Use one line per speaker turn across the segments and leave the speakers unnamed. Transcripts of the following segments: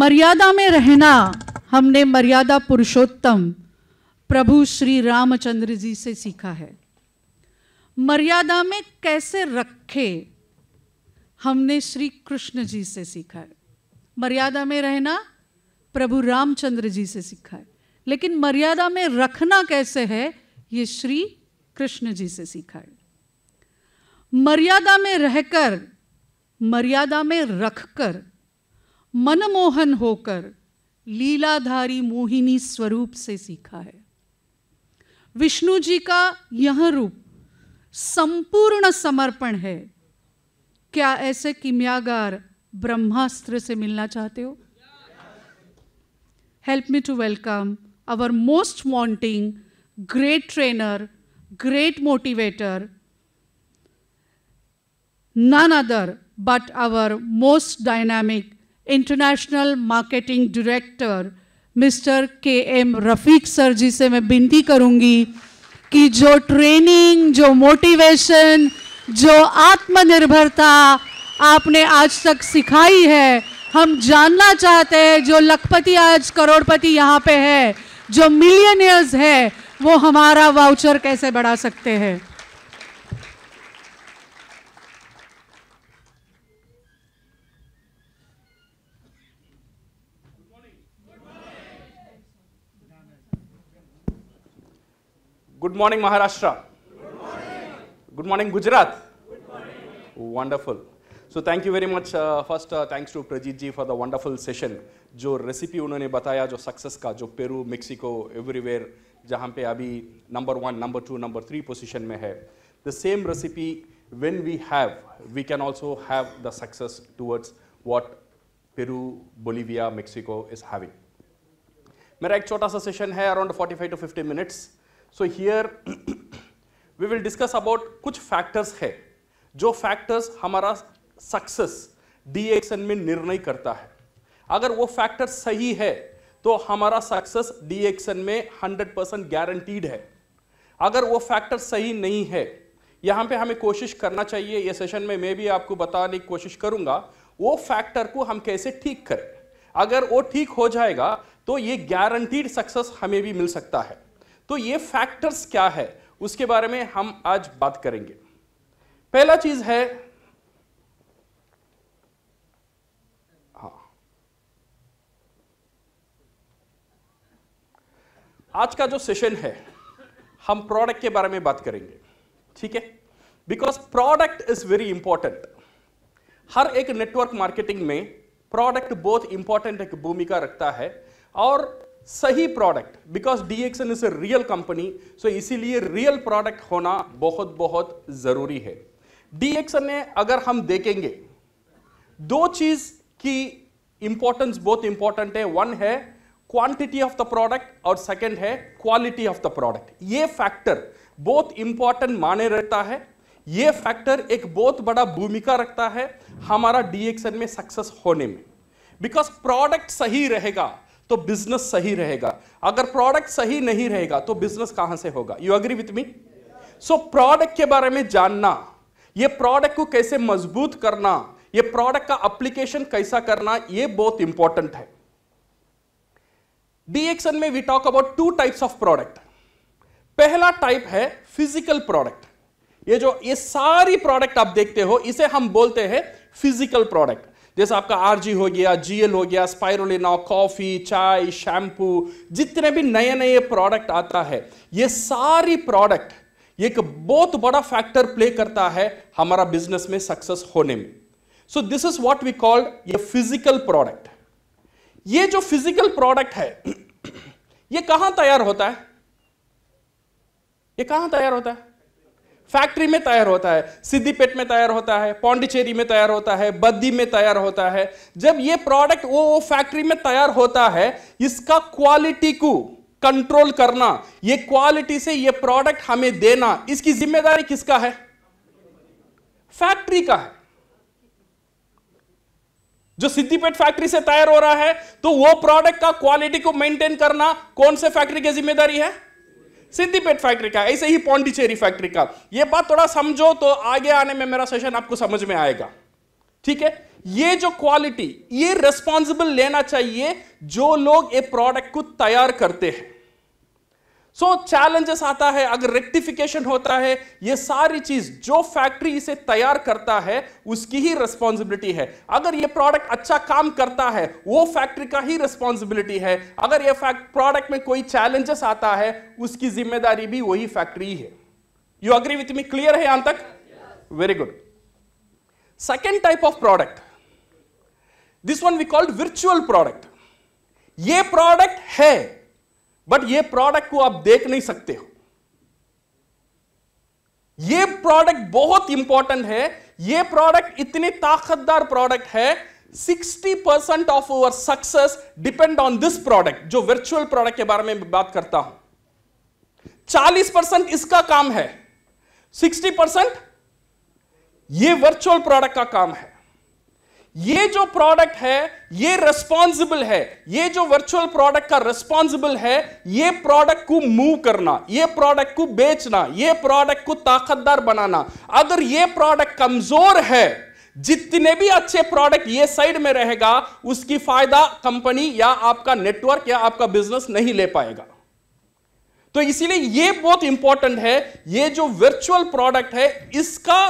मर्यादा में रहना हमने मर्यादा पुरुषोत्तम प्रभु श्री रामचंद्र जी से सीखा है मर्यादा में कैसे रखे हमने श्री कृष्ण जी से सीखा है मर्यादा में रहना प्रभु रामचंद्र जी से सीखा है लेकिन मर्यादा में रखना कैसे है ये श्री कृष्ण जी से सीखा है मर्यादा में रहकर मर्यादा में रखकर मनमोहन होकर लीलाधारी मोहिनी स्वरूप से सीखा है विष्णु जी का यह रूप संपूर्ण समर्पण है क्या ऐसे किम्यागार ब्रह्मास्त्र से मिलना चाहते हो help me to welcome our most wanting great trainer great motivator none other but our most dynamic international marketing director mister K M Rafiq sir ji से मैं विनती करूंगी कि जो ट्रेनिंग जो मोटिवेशन जो आत्मनिर्भरता आपने आज तक सिखाई है हम जानना चाहते हैं जो लखपति आज करोड़पति यहाँ पे है जो मिलियनियर्स है वो हमारा वाउचर कैसे बढ़ा सकते हैं
Good morning, Maharashtra. Good morning. Good morning, Gujarat. Good morning. Wonderful. So thank you very much. Uh, first, uh, thanks to Prajit ji for the wonderful session. Jo recipe unhone bataya, jo success ka, jo Peru, Mexico, everywhere, jahan pe abhi number one, number two, number three position mein hai. The same recipe, when we have, we can also have the success towards what Peru, Bolivia, Mexico is having. Mera ek chota sa session hai, around 45 to 50 minutes. So here we will discuss about कुछ factors है जो factors हमारा success D action में निर्णय करता है अगर वो फैक्टर सही है तो हमारा सक्सेस डी एक्शन में 100 परसेंट गारंटीड है अगर वो फैक्टर सही नहीं है यहाँ पे हमें कोशिश करना चाहिए ये सेशन में मैं भी आपको बताने की कोशिश करूँगा वो फैक्टर को हम कैसे ठीक करें अगर वो ठीक हो जाएगा तो ये गारंटीड सक्सेस हमें भी मिल सकता है तो ये फैक्टर्स क्या है उसके बारे में हम आज बात करेंगे पहला चीज है हाँ। आज का जो सेशन है हम प्रोडक्ट के बारे में बात करेंगे ठीक है because product is very important हर एक नेटवर्क मार्केटिंग में प्रोडक्ट बहुत इंपॉर्टेंट एक भूमिका रखता है और सही product because the is a real company so इसीलिए रियल प्रोडक्ट होना बहुत बहुत ज़रूरी है डीएक्सएल ने अगर हम देखेंगे दो चीज़ की इंपॉर्टेंस बहुत इंपॉर्टेंट है वन है क्वांटिटी ऑफ द प्रोडक्ट और सेकंड है क्वालिटी ऑफ द प्रोडक्ट ये फैक्टर बहुत इंपॉर्टेंट माने रहता है ये फैक्टर एक बहुत बड़ा भूमिका रखता है हमारा डीएक्सन में सक्सेस होने में बिकॉज प्रोडक्ट सही रहेगा तो बिजनेस सही रहेगा अगर प्रोडक्ट सही नहीं रहेगा तो बिजनेस कहां से होगा you agree with me so product के बारे में जानना ये प्रोडक्ट को कैसे मजबूत करना ये प्रोडक्ट का अप्लीकेशन कैसा करना ये बहुत इंपॉर्टेंट है डीएक्सन में we talk about two types of product पहला टाइप है फिजिकल प्रोडक्ट ये जो ये सारी प्रोडक्ट आप देखते हो इसे हम बोलते हैं फिजिकल प्रोडक्ट जैसे आपका आरजी हो गया जीएल हो गया स्पाइरोना कॉफ़ी चाय शैम्पू जितने भी नए नए प्रोडक्ट आता है ये सारी प्रोडक्ट एक बहुत बड़ा फैक्टर प्ले करता है हमारा बिजनेस में सक्सेस होने में so this is what we called ये फिजिकल प्रोडक्ट ये जो फिजिकल प्रोडक्ट है ये कहां तैयार होता है ये कहां तैयार होता है फैक्ट्री में तैयार होता है सिद्धिपेट में तैयार होता है पौंडिचेरी में तैयार होता है बद्दी में तैयार होता है जब ये प्रोडक्ट वो वो फैक्ट्री में तैयार होता है इसका क्वालिटी को कंट्रोल करना ये क्वालिटी से ये प्रोडक्ट हमें देना इसकी जिम्मेदारी किसका है फैक्ट्री का है जो सिद्धिपेट फैक्ट्री से तैयार हो रहा है तो वो प्रोडक्ट का क्वालिटी को मेंटेन करना कौन से फैक्ट्री की जिम्मेदारी है सिद्धिपेट फैक्ट्री का ऐसे ही पौंडीचेरी फैक्ट्री का ये बात थोड़ा समझो तो आगे आने में मेरा सेशन आपको समझ में आएगा ठीक है ये जो क्वालिटी ये रिस्पॉन्सिबल लेना चाहिए जो लोग ये प्रोडक्ट को तैयार करते हैं सो so, चैलेंजेस आता है अगर रेक्टिफिकेशन होता है ये सारी चीज जो फैक्ट्री इसे तैयार करता है उसकी ही रिस्पॉन्सिबिलिटी है अगर ये प्रोडक्ट अच्छा काम करता है वो फैक्ट्री का ही रिस्पॉन्सिबिलिटी है अगर ये प्रोडक्ट में कोई चैलेंजेस आता है उसकी जिम्मेदारी भी वही फैक्ट्री है you agree with me clear है यहां तक very good second type of product this one we called virtual product ये प्रोडक्ट है बट ये प्रोडक्ट को आप देख नहीं सकते हो ये प्रोडक्ट बहुत इंपॉर्टेंट है ये प्रोडक्ट इतने ताकतदार प्रोडक्ट है 60 percent of our success depend on this product जो वर्चुअल प्रोडक्ट के बारे में बात करता हूं 40 परसेंट इसका काम है 60 परसेंट ये वर्चुअल प्रोडक्ट का काम है ये जो प्रोडक्ट है ये रिस्पॉन्सिबल है ये जो वर्चुअल प्रोडक्ट का रिस्पॉन्सिबल है ये प्रोडक्ट को मूव करना ये प्रोडक्ट को बेचना ये प्रोडक्ट को ताकतदार बनाना अगर ये प्रोडक्ट कमजोर है जितने भी अच्छे प्रोडक्ट ये साइड में रहेगा उसकी फायदा कंपनी या आपका नेटवर्क या आपका बिजनेस नहीं ले पाएगा तो इसीलिए ये बहुत इंपॉर्टेंट है ये जो वर्चुअल प्रोडक्ट है इसका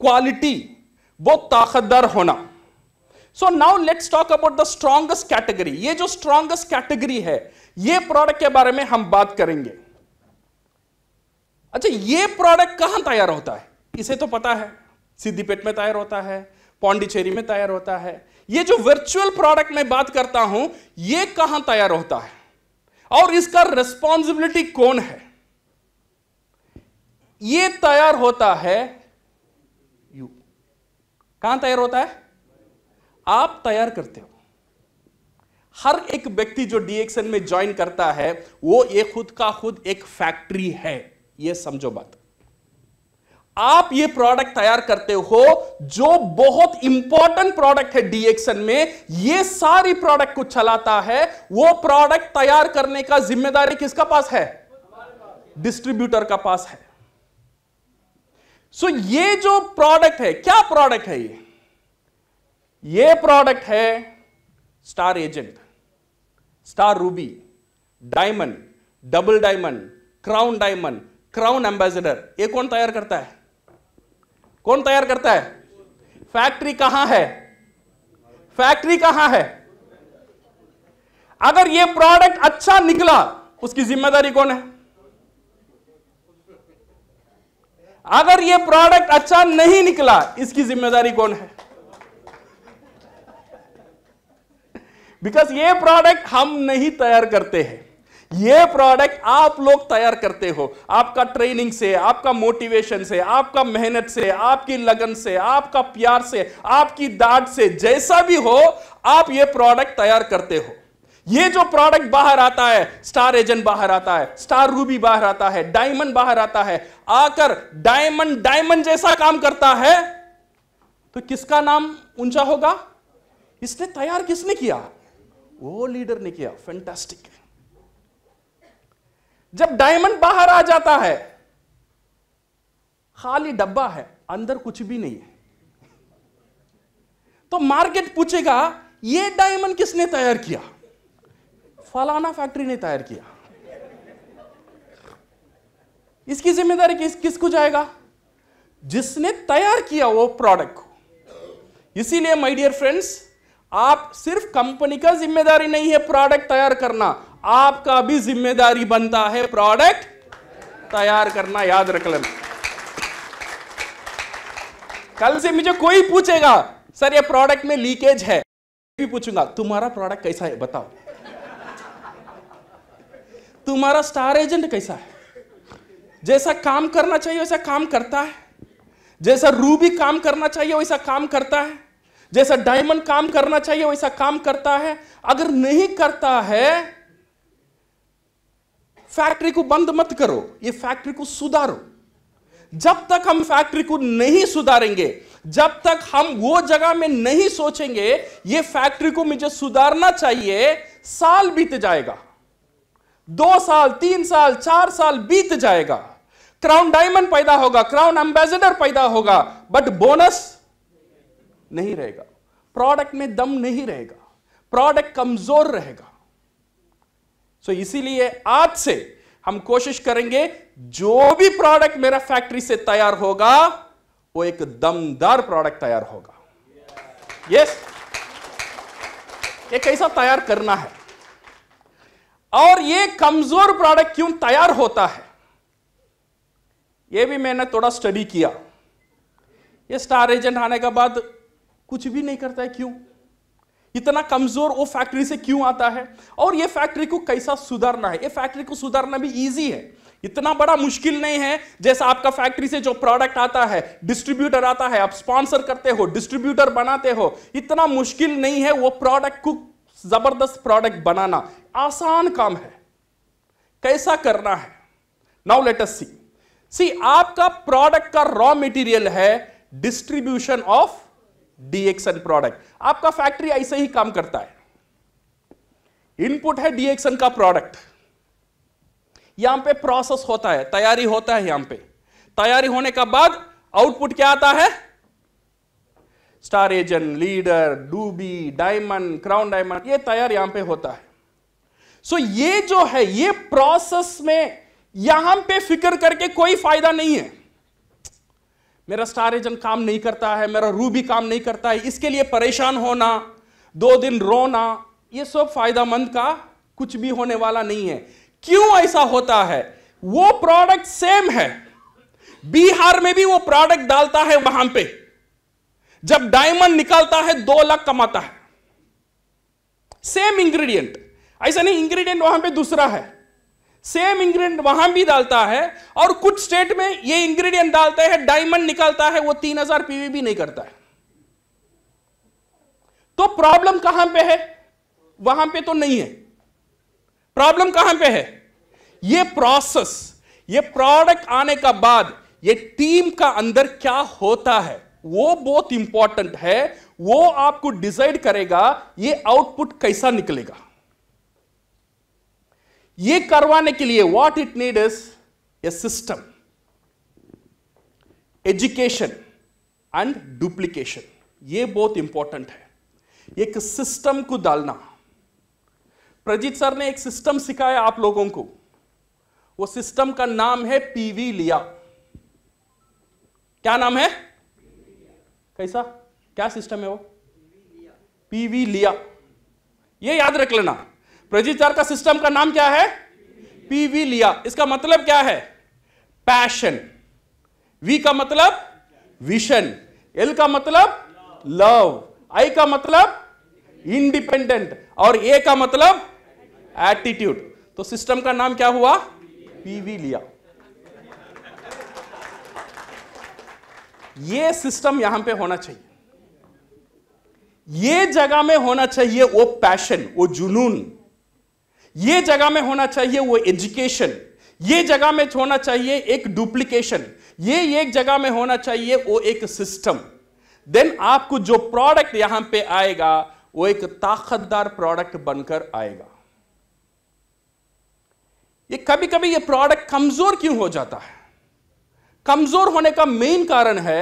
क्वालिटी बहुत ताकतदार होना so now let's talk about the strongest category ये जो स्ट्रॉन्गेस्ट कैटेगरी है ये प्रोडक्ट के बारे में हम बात करेंगे अच्छा ये प्रोडक्ट कहां तैयार होता है इसे तो पता है सिद्धिपेट में तैयार होता है पौंडीचेरी में तैयार होता है ये जो वर्चुअल प्रोडक्ट में बात करता हूं ये कहां तैयार होता है और इसका रिस्पॉन्सिबिलिटी कौन है ये तैयार होता है यू कहां तैयार होता है आप तैयार करते हो हर एक व्यक्ति जो डीएक्सएन में ज्वाइन करता है वो ये खुद का खुद एक फैक्ट्री है ये समझो बात आप ये प्रोडक्ट तैयार करते हो जो बहुत इंपॉर्टेंट प्रोडक्ट है डीएक्सन में ये सारी प्रोडक्ट को चलाता है वो प्रोडक्ट तैयार करने का जिम्मेदारी किसका पास है डिस्ट्रीब्यूटर का पास है सो so ये जो प्रोडक्ट है क्या प्रोडक्ट है ये ये प्रोडक्ट है star agent star ruby diamond double diamond crown diamond crown ambassador ये कौन तैयार करता है कौन तैयार करता है फैक्ट्री कहां है फैक्ट्री कहां है अगर ये प्रोडक्ट अच्छा निकला उसकी जिम्मेदारी कौन है अगर ये प्रोडक्ट अच्छा नहीं निकला इसकी जिम्मेदारी कौन है बिकॉज ये प्रोडक्ट हम नहीं तैयार करते हैं ये प्रोडक्ट आप लोग तैयार करते हो आपका ट्रेनिंग से आपका मोटिवेशन से आपका मेहनत से आपकी लगन से आपका प्यार से आपकी दाद से जैसा भी हो आप ये प्रोडक्ट तैयार करते हो ये जो प्रोडक्ट बाहर आता है स्टार एजेंट बाहर आता है स्टार रूबी बाहर आता है डायमंड बाहर आता है आकर डायमंड डायमंड जैसा काम करता है तो किसका नाम ऊंचा होगा इसने तैयार किसने किया वो लीडर ने किया फैंटास्टिक जब डायमंड बाहर आ जाता है खाली डब्बा है अंदर कुछ भी नहीं है तो मार्केट पूछेगा ये डायमंड किसने तैयार किया फलाना फैक्ट्री ने तैयार किया इसकी जिम्मेदारी किस किसको जाएगा जिसने तैयार किया वो प्रोडक्ट को इसीलिए माय डियर फ्रेंड्स आप सिर्फ कंपनी का जिम्मेदारी नहीं है प्रोडक्ट तैयार करना आपका भी जिम्मेदारी बनता है प्रोडक्ट तैयार करना याद रख लेना कल से मुझे कोई पूछेगा सर ये प्रोडक्ट में लीकेज है भी पूछूंगा तुम्हारा प्रोडक्ट कैसा है बताओ तुम्हारा स्टार एजेंट कैसा है जैसा काम करना चाहिए वैसा काम करता है जैसा रू भी काम करना चाहिए वैसा काम करता है जैसा डायमंड काम करना चाहिए वैसा काम करता है अगर नहीं करता है फैक्ट्री को बंद मत करो ये फैक्ट्री को सुधारो जब तक हम फैक्ट्री को नहीं सुधारेंगे जब तक हम वो जगह में नहीं सोचेंगे ये फैक्ट्री को मुझे सुधारना चाहिए साल बीत जाएगा दो साल तीन साल चार साल बीत जाएगा क्राउन डायमंड पैदा होगा क्राउन एम्बेसडर पैदा होगा बट बोनस नहीं रहेगा प्रोडक्ट में दम नहीं रहेगा प्रोडक्ट कमजोर रहेगा सो so इसीलिए आज से हम कोशिश करेंगे जो भी प्रोडक्ट मेरा फैक्ट्री से तैयार होगा वो एक दमदार प्रोडक्ट तैयार होगा यस yeah. yes. ये कैसा तैयार करना है और ये कमजोर प्रोडक्ट क्यों तैयार होता है ये भी मैंने थोड़ा स्टडी किया ये स्टार एजेंट आने के बाद कुछ भी नहीं करता है क्यों इतना कमजोर वो फैक्ट्री से क्यों आता है और ये फैक्ट्री को कैसा सुधारना है ये फैक्ट्री को सुधारना भी इजी है इतना बड़ा मुश्किल नहीं है जैसा आपका फैक्ट्री से जो प्रोडक्ट आता है डिस्ट्रीब्यूटर आता है आप स्पॉन्सर करते हो डिस्ट्रीब्यूटर बनाते हो इतना मुश्किल नहीं है वो प्रोडक्ट को जबरदस्त प्रोडक्ट बनाना आसान काम है कैसा करना है नाउ लेट अस सी सी आपका प्रोडक्ट का रॉ मटेरियल है डिस्ट्रीब्यूशन ऑफ डीएक्सन प्रोडक्ट आपका फैक्ट्री ऐसे ही काम करता है इनपुट है डीएक्सन का प्रोडक्ट यहां पे प्रोसेस होता है तैयारी होता है यहां पे तैयारी होने का बाद आउटपुट क्या आता है star agent leader ruby diamond crown diamond ये तैयार यहां पे होता है सो so ये जो है ये प्रोसेस में यहां पे फिक्र करके कोई फायदा नहीं है मेरा स्टार एजन काम नहीं करता है मेरा रू भी काम नहीं करता है इसके लिए परेशान होना दो दिन रोना ये सब फायदा मंद का कुछ भी होने वाला नहीं है क्यों ऐसा होता है वो प्रोडक्ट सेम है बिहार में भी वो प्रोडक्ट डालता है वहां पे जब डायमंड निकालता है दो लाख कमाता है सेम इंग्रेडिएंट ऐसा नहीं इंग्रेडिएंट वहां पे दूसरा है सेम इंग्रेडिएंट वहां भी डालता है और कुछ स्टेट में ये इंग्रेडिएंट डालता है डायमंड निकालता है वो तीन हजार पीवी भी नहीं करता है तो प्रॉब्लम कहां पे है वहां पे तो नहीं है प्रॉब्लम कहां पे है ये प्रोसेस ये प्रोडक्ट आने का बाद ये टीम का अंदर क्या होता है वो बहुत इंपॉर्टेंट है वो आपको डिसाइड करेगा ये आउटपुट कैसा निकलेगा ये करवाने के लिए what it need is a system education and duplication ये बहुत इंपॉर्टेंट है एक सिस्टम को डालना प्रजीत सर ने एक सिस्टम सिखाया आप लोगों को वो सिस्टम का नाम है पीवी लिया क्या नाम है कैसा क्या सिस्टम है वो पीवी लिया ये याद रख लेना प्रजीचार का सिस्टम का नाम क्या है पीवी लिया इसका मतलब क्या है पैशन वी का मतलब विशन एल का मतलब लव आई का मतलब इंडिपेंडेंट और ए का मतलब एटीट्यूड तो सिस्टम का नाम क्या हुआ पीवी लिया ये सिस्टम यहां पे होना चाहिए ये जगह में होना चाहिए वो पैशन वो जुनून ये जगह में होना चाहिए वो एजुकेशन ये जगह में होना चाहिए एक डुप्लीकेशन ये एक जगह में होना चाहिए वो एक सिस्टम देन आपको जो प्रोडक्ट यहां पे आएगा वो एक ताकतदार प्रोडक्ट बनकर आएगा ये कभी कभी ये प्रोडक्ट कमजोर क्यों हो जाता है कमजोर होने का मेन कारण है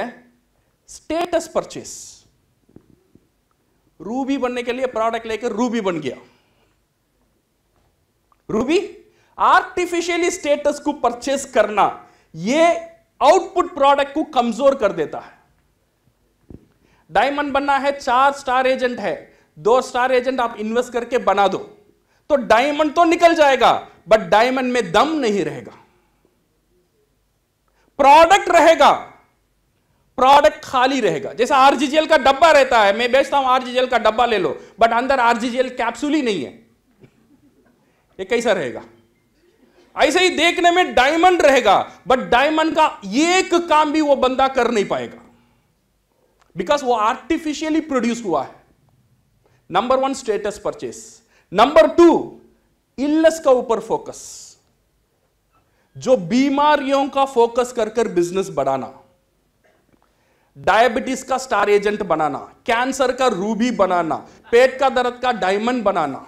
स्टेटस परचेस रूबी बनने के लिए प्रोडक्ट लेकर रूबी बन गया रूबी आर्टिफिशियली स्टेटस को परचेस करना यह आउटपुट प्रोडक्ट को कमजोर कर देता है डायमंड बनना है चार स्टार एजेंट है दो स्टार एजेंट आप इन्वेस्ट करके बना दो तो डायमंड तो निकल जाएगा बट डायमंड में दम नहीं रहेगा प्रोडक्ट रहेगा प्रोडक्ट खाली रहेगा जैसे आरजीजीएल का डब्बा रहता है मैं बेचता हूं आरजीजीएल का डब्बा ले लो बट अंदर आरजीजीएल कैप्सूल ही नहीं है ये कैसा रहेगा ऐसे ही देखने में डायमंड रहेगा बट डायमंड का एक काम भी वो बंदा कर नहीं पाएगा बिकॉज वो आर्टिफिशियली प्रोड्यूस हुआ है number one status purchase number two illness का ऊपर फोकस जो बीमारियों का फोकस कर कर बिजनेस बढ़ाना डायबिटीज का स्टार एजेंट बनाना कैंसर का रूबी बनाना पेट का दर्द का डायमंड बनाना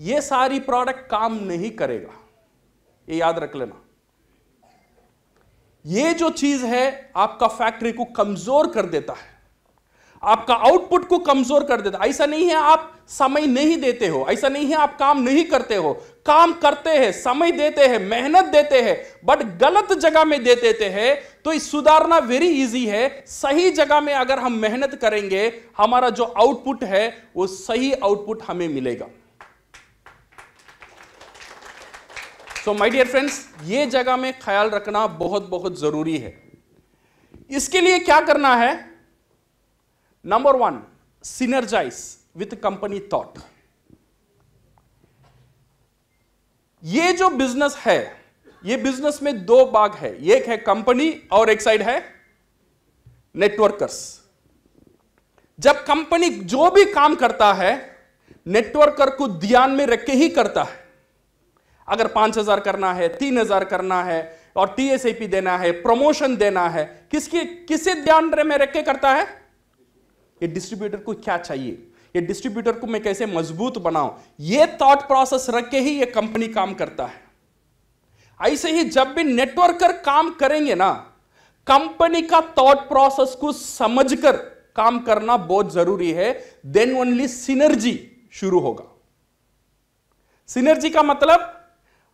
ये सारी प्रोडक्ट काम नहीं करेगा ये याद रख लेना ये जो चीज है आपका फैक्ट्री को कमजोर कर देता है आपका आउटपुट को कमजोर कर देता है ऐसा नहीं है आप समय नहीं देते हो ऐसा नहीं है आप काम नहीं करते हो काम करते हैं समय देते हैं मेहनत देते हैं बट गलत जगह में दे देते हैं तो इस सुधारना वेरी इजी है सही जगह में अगर हम मेहनत करेंगे हमारा जो आउटपुट है वो सही आउटपुट हमें मिलेगा सो माय डियर फ्रेंड्स ये जगह में ख्याल रखना बहुत बहुत ज़रूरी है इसके लिए क्या करना है number one synergize with company thought ये जो बिजनेस है ये बिजनेस में दो भाग है एक है कंपनी और एक साइड है नेटवर्कर्स जब कंपनी जो भी काम करता है नेटवर्कर को ध्यान में रख के ही करता है अगर पांच हजार करना है तीन हजार करना है और टीएसएपी देना है प्रमोशन देना है किसके किसे ध्यान में रख के करता है ये डिस्ट्रीब्यूटर को क्या चाहिए ये डिस्ट्रीब्यूटर को मैं कैसे मजबूत बनाऊं ये थॉट प्रोसेस रख के ही ये कंपनी काम करता है ऐसे ही जब भी नेटवर्कर काम करेंगे ना कंपनी का थॉट प्रोसेस को समझकर काम करना बहुत जरूरी है देन ओनली सिनर्जी शुरू होगा सिनर्जी का मतलब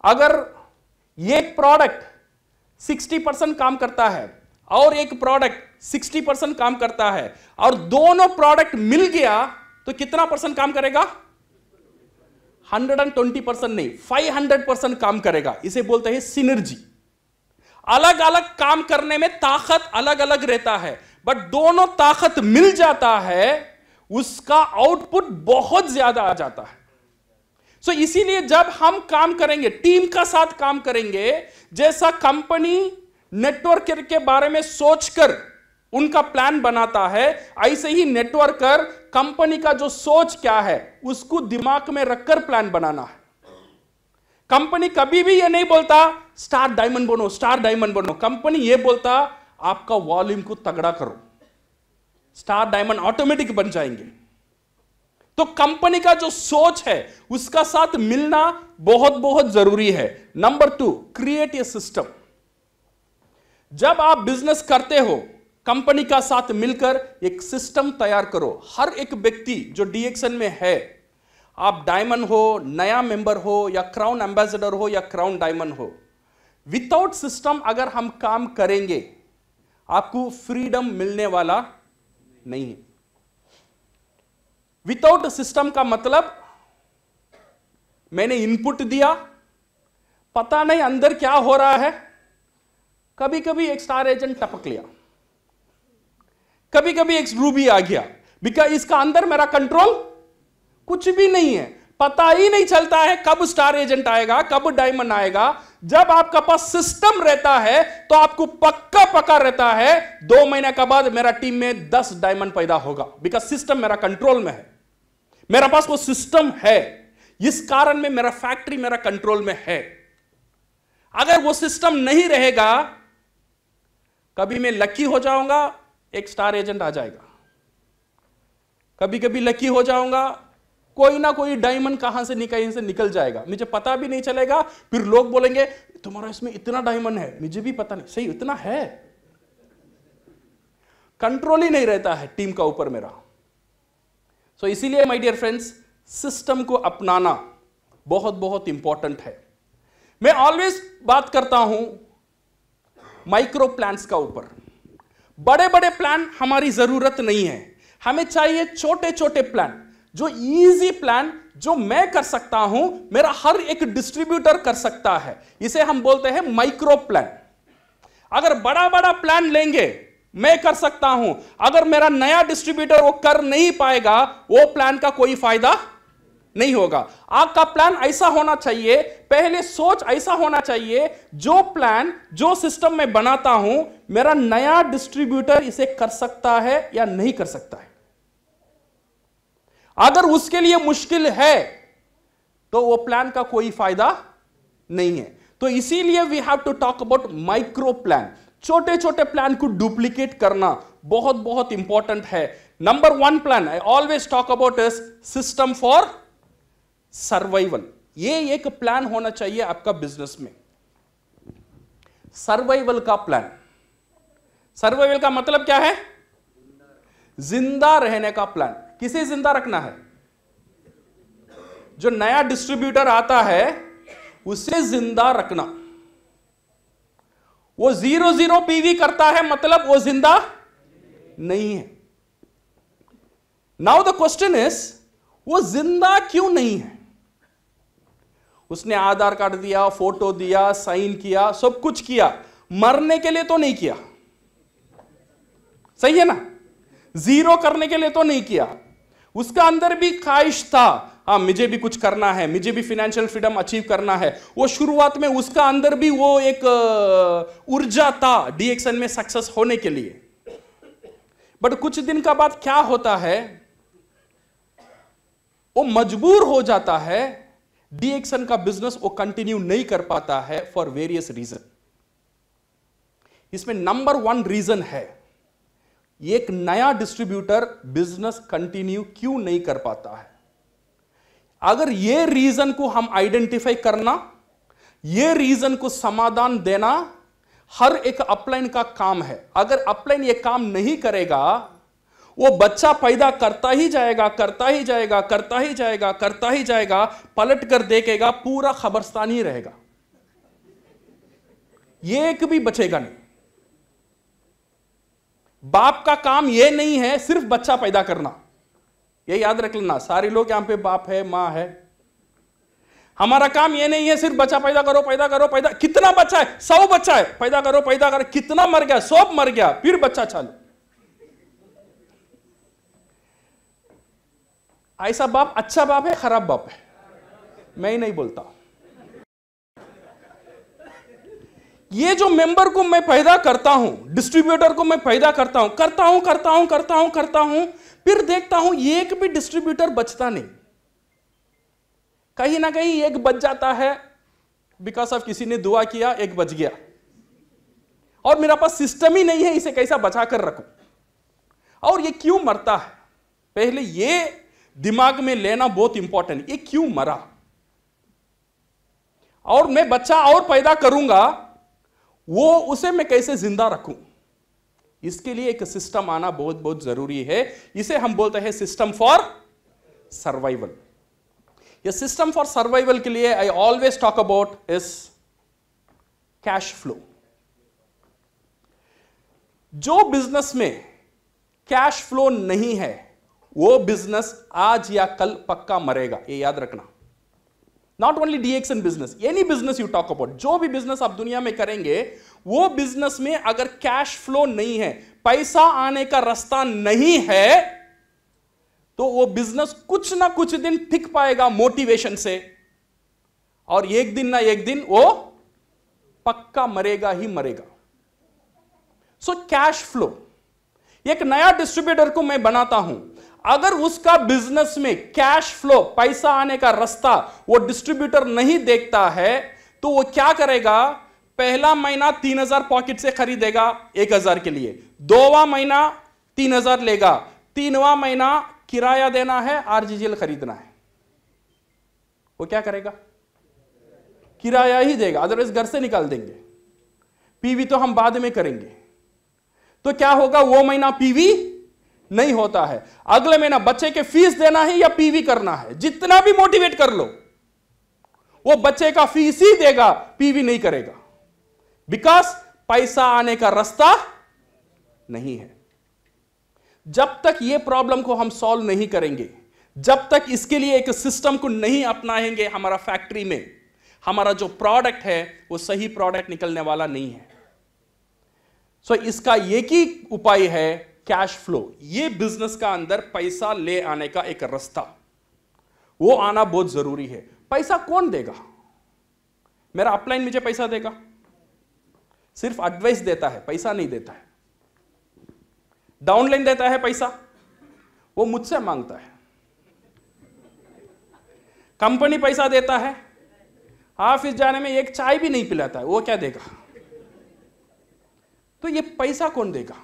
अगर ये प्रोडक्ट 60 परसेंट काम करता है और एक प्रोडक्ट 60 परसेंट काम करता है और दोनों प्रोडक्ट मिल गया तो कितना परसेंट काम करेगा 120 परसेंट नहीं 500 परसेंट काम करेगा इसे बोलते हैं सिनर्जी अलग अलग काम करने में ताकत अलग अलग रहता है बट दोनों ताकत मिल जाता है उसका आउटपुट बहुत ज्यादा आ जाता है सो so, इसीलिए जब हम काम करेंगे टीम का साथ काम करेंगे जैसा कंपनी नेटवर्क के बारे में सोचकर उनका प्लान बनाता है ऐसे ही नेटवर्कर कंपनी का जो सोच क्या है उसको दिमाग में रखकर प्लान बनाना है कंपनी कभी भी ये नहीं बोलता स्टार डायमंड बनो स्टार डायमंड बनो कंपनी ये बोलता आपका वॉल्यूम को तगड़ा करो स्टार डायमंड ऑटोमेटिक बन जाएंगे तो कंपनी का जो सोच है उसका साथ मिलना बहुत बहुत जरूरी है number two create a system जब आप बिजनेस करते हो कंपनी का साथ मिलकर एक सिस्टम तैयार करो हर एक व्यक्ति जो डीएक्शन में है आप डायमंड हो नया मेंबर हो या क्राउन एम्बेसडर हो या क्राउन डायमंड हो विदाउट सिस्टम अगर हम काम करेंगे आपको फ्रीडम मिलने वाला नहीं है विदाउट सिस्टम का मतलब मैंने इनपुट दिया पता नहीं अंदर क्या हो रहा है कभी कभी एक स्टार एजेंट टपक लिया कभी कभी एक रूबी आ गया बिकॉज इसका अंदर मेरा कंट्रोल कुछ भी नहीं है पता ही नहीं चलता है कब स्टार एजेंट आएगा कब डायमंड आएगा जब आपका पास सिस्टम रहता है तो आपको पक्का पक्का रहता है दो महीने के बाद मेरा टीम में दस डायमंड पैदा होगा बिकॉज सिस्टम मेरा कंट्रोल में है मेरा पास वो सिस्टम है इस कारण में मेरा फैक्ट्री मेरा कंट्रोल में है अगर वो सिस्टम नहीं रहेगा कभी मैं लकी हो जाऊंगा एक स्टार एजेंट आ जाएगा कभी कभी लकी हो जाऊंगा कोई ना कोई डायमंड कहां से निकल से निकल जाएगा मुझे पता भी नहीं चलेगा फिर लोग बोलेंगे तुम्हारा इसमें इतना डायमंड है मुझे भी पता नहीं सही इतना है कंट्रोल ही नहीं रहता है टीम का ऊपर मेरा सो so, इसीलिए माय डियर फ्रेंड्स सिस्टम को अपनाना बहुत बहुत इंपॉर्टेंट है मैं ऑलवेज बात करता हूं माइक्रो प्लान्स का ऊपर बड़े बड़े प्लान हमारी जरूरत नहीं है हमें चाहिए छोटे छोटे प्लान जो इजी प्लान जो मैं कर सकता हूं मेरा हर एक डिस्ट्रीब्यूटर कर सकता है इसे हम बोलते हैं माइक्रो प्लान अगर बड़ा बड़ा प्लान लेंगे मैं कर सकता हूं अगर मेरा नया डिस्ट्रीब्यूटर वो कर नहीं पाएगा वो प्लान का कोई फायदा नहीं होगा आपका प्लान ऐसा होना चाहिए पहले सोच ऐसा होना चाहिए जो प्लान जो सिस्टम में बनाता हूं मेरा नया डिस्ट्रीब्यूटर इसे कर सकता है या नहीं कर सकता है अगर उसके लिए मुश्किल है तो वो प्लान का कोई फायदा नहीं है तो इसीलिए we have to talk about micro plan छोटे छोटे प्लान को डुप्लीकेट करना बहुत बहुत इंपॉर्टेंट है number one plan I always talk about is system for survival ये एक प्लान होना चाहिए आपका बिजनेस में सर्वाइवल का प्लान सर्वाइवल का मतलब क्या है जिंदा रहने का प्लान किसे जिंदा रखना है जो नया डिस्ट्रीब्यूटर आता है उसे जिंदा रखना वो जीरो जीरो पीवी करता है मतलब वो जिंदा नहीं है नाउ द क्वेश्चन इज वो जिंदा क्यों नहीं है उसने आधार कार्ड दिया फोटो दिया साइन किया सब कुछ किया मरने के लिए तो नहीं किया सही है ना जीरो करने के लिए तो नहीं किया उसका अंदर भी ख्वाहिश था हाँ मुझे भी कुछ करना है मुझे भी फिनेंशियल फ्रीडम अचीव करना है वो शुरुआत में उसका अंदर भी वो एक ऊर्जा था डीएक्शन में सक्सेस होने के लिए बट कुछ दिन का बाद क्या होता है वो मजबूर हो जाता है डीएक्शन का बिजनेस वो कंटिन्यू नहीं कर पाता है फॉर वेरियस रीजन इसमें नंबर वन रीजन है एक नया डिस्ट्रीब्यूटर बिजनेस कंटिन्यू क्यों नहीं कर पाता है अगर ये रीजन को हम आइडेंटिफाई करना ये रीजन को समाधान देना हर एक अपलाइन का काम है अगर अपलाइन ये काम नहीं करेगा वो बच्चा पैदा करता ही जाएगा करता ही जाएगा करता ही जाएगा करता ही जाएगा पलट कर देखेगा पूरा खबरस्तान ही रहेगा एक भी बचेगा नहीं बाप का काम यह नहीं है सिर्फ बच्चा पैदा करना ये याद रख लेना सारे लोग यहां पे बाप है माँ है हमारा काम ये नहीं है सिर्फ बच्चा पैदा करो पैदा करो पैदा कितना बच्चा है सौ बच्चा है पैदा करो पैदा करो कितना मर गया सौ मर गया फिर बच्चा चालू ऐसा बाप अच्छा बाप है खराब बाप है मैं ही नहीं बोलता ये जो मेंबर को मैं पैदा करता हूं डिस्ट्रीब्यूटर को मैं पैदा करता हूं करता हूं करता हूं करता हूं करता हूं फिर देखता हूं एक भी डिस्ट्रीब्यूटर बचता नहीं कहीं ना कहीं एक बच जाता है बिकॉज ऑफ किसी ने दुआ किया एक बच गया और मेरा पास सिस्टम ही नहीं है इसे कैसा बचा कर रखूं और ये क्यों मरता है पहले ये दिमाग में लेना बहुत इंपॉर्टेंट ये क्यों मरा और मैं बच्चा और पैदा करूंगा वो उसे मैं कैसे जिंदा रखूं इसके लिए एक सिस्टम आना बहुत बहुत जरूरी है इसे हम बोलते हैं सिस्टम फॉर सर्वाइवल ये सिस्टम फॉर सर्वाइवल के लिए आई ऑलवेज टॉक अबाउट इस कैश फ्लो जो बिजनेस में कैश फ्लो नहीं है वो बिजनेस आज या कल पक्का मरेगा ये याद रखना not only DX in business any business you talk about जो भी बिजनेस आप दुनिया में करेंगे वो बिजनेस में अगर कैश फ्लो नहीं है पैसा आने का रास्ता नहीं है तो वो बिजनेस कुछ ना कुछ दिन ठिक पाएगा मोटिवेशन से और एक दिन ना एक दिन वो पक्का मरेगा ही मरेगा सो कैश फ्लो एक नया डिस्ट्रीब्यूटर को मैं बनाता हूं अगर उसका बिजनेस में कैश फ्लो पैसा आने का रास्ता वो डिस्ट्रीब्यूटर नहीं देखता है तो वो क्या करेगा पहला महीना तीन हजार पॉकेट से खरीदेगा एक हजार के लिए दोवा महीना तीन हजार लेगा तीनवा महीना किराया देना है आरजीजीएल खरीदना है वो क्या करेगा किराया ही देगा अदरवाइज घर से निकाल देंगे पीवी तो हम बाद में करेंगे तो क्या होगा वो महीना पीवी नहीं होता है अगले महीना बच्चे के फीस देना है या पीवी करना है जितना भी मोटिवेट कर लो वो बच्चे का फीस ही देगा पीवी नहीं करेगा बिकॉज पैसा आने का रास्ता नहीं है जब तक ये प्रॉब्लम को हम सॉल्व नहीं करेंगे जब तक इसके लिए एक सिस्टम को नहीं अपनाएंगे हमारा फैक्ट्री में हमारा जो प्रोडक्ट है वो सही प्रोडक्ट निकलने वाला नहीं है सो so, इसका एक ही उपाय है कैश फ्लो ये बिजनेस का अंदर पैसा ले आने का एक रास्ता वो आना बहुत जरूरी है पैसा कौन देगा मेरा अपलाइन मुझे पैसा देगा सिर्फ एडवाइस देता है पैसा नहीं देता है डाउनलाइन देता है पैसा वो मुझसे मांगता है कंपनी पैसा देता है ऑफिस जाने में एक चाय भी नहीं पिलाता है वो क्या देगा तो ये पैसा कौन देगा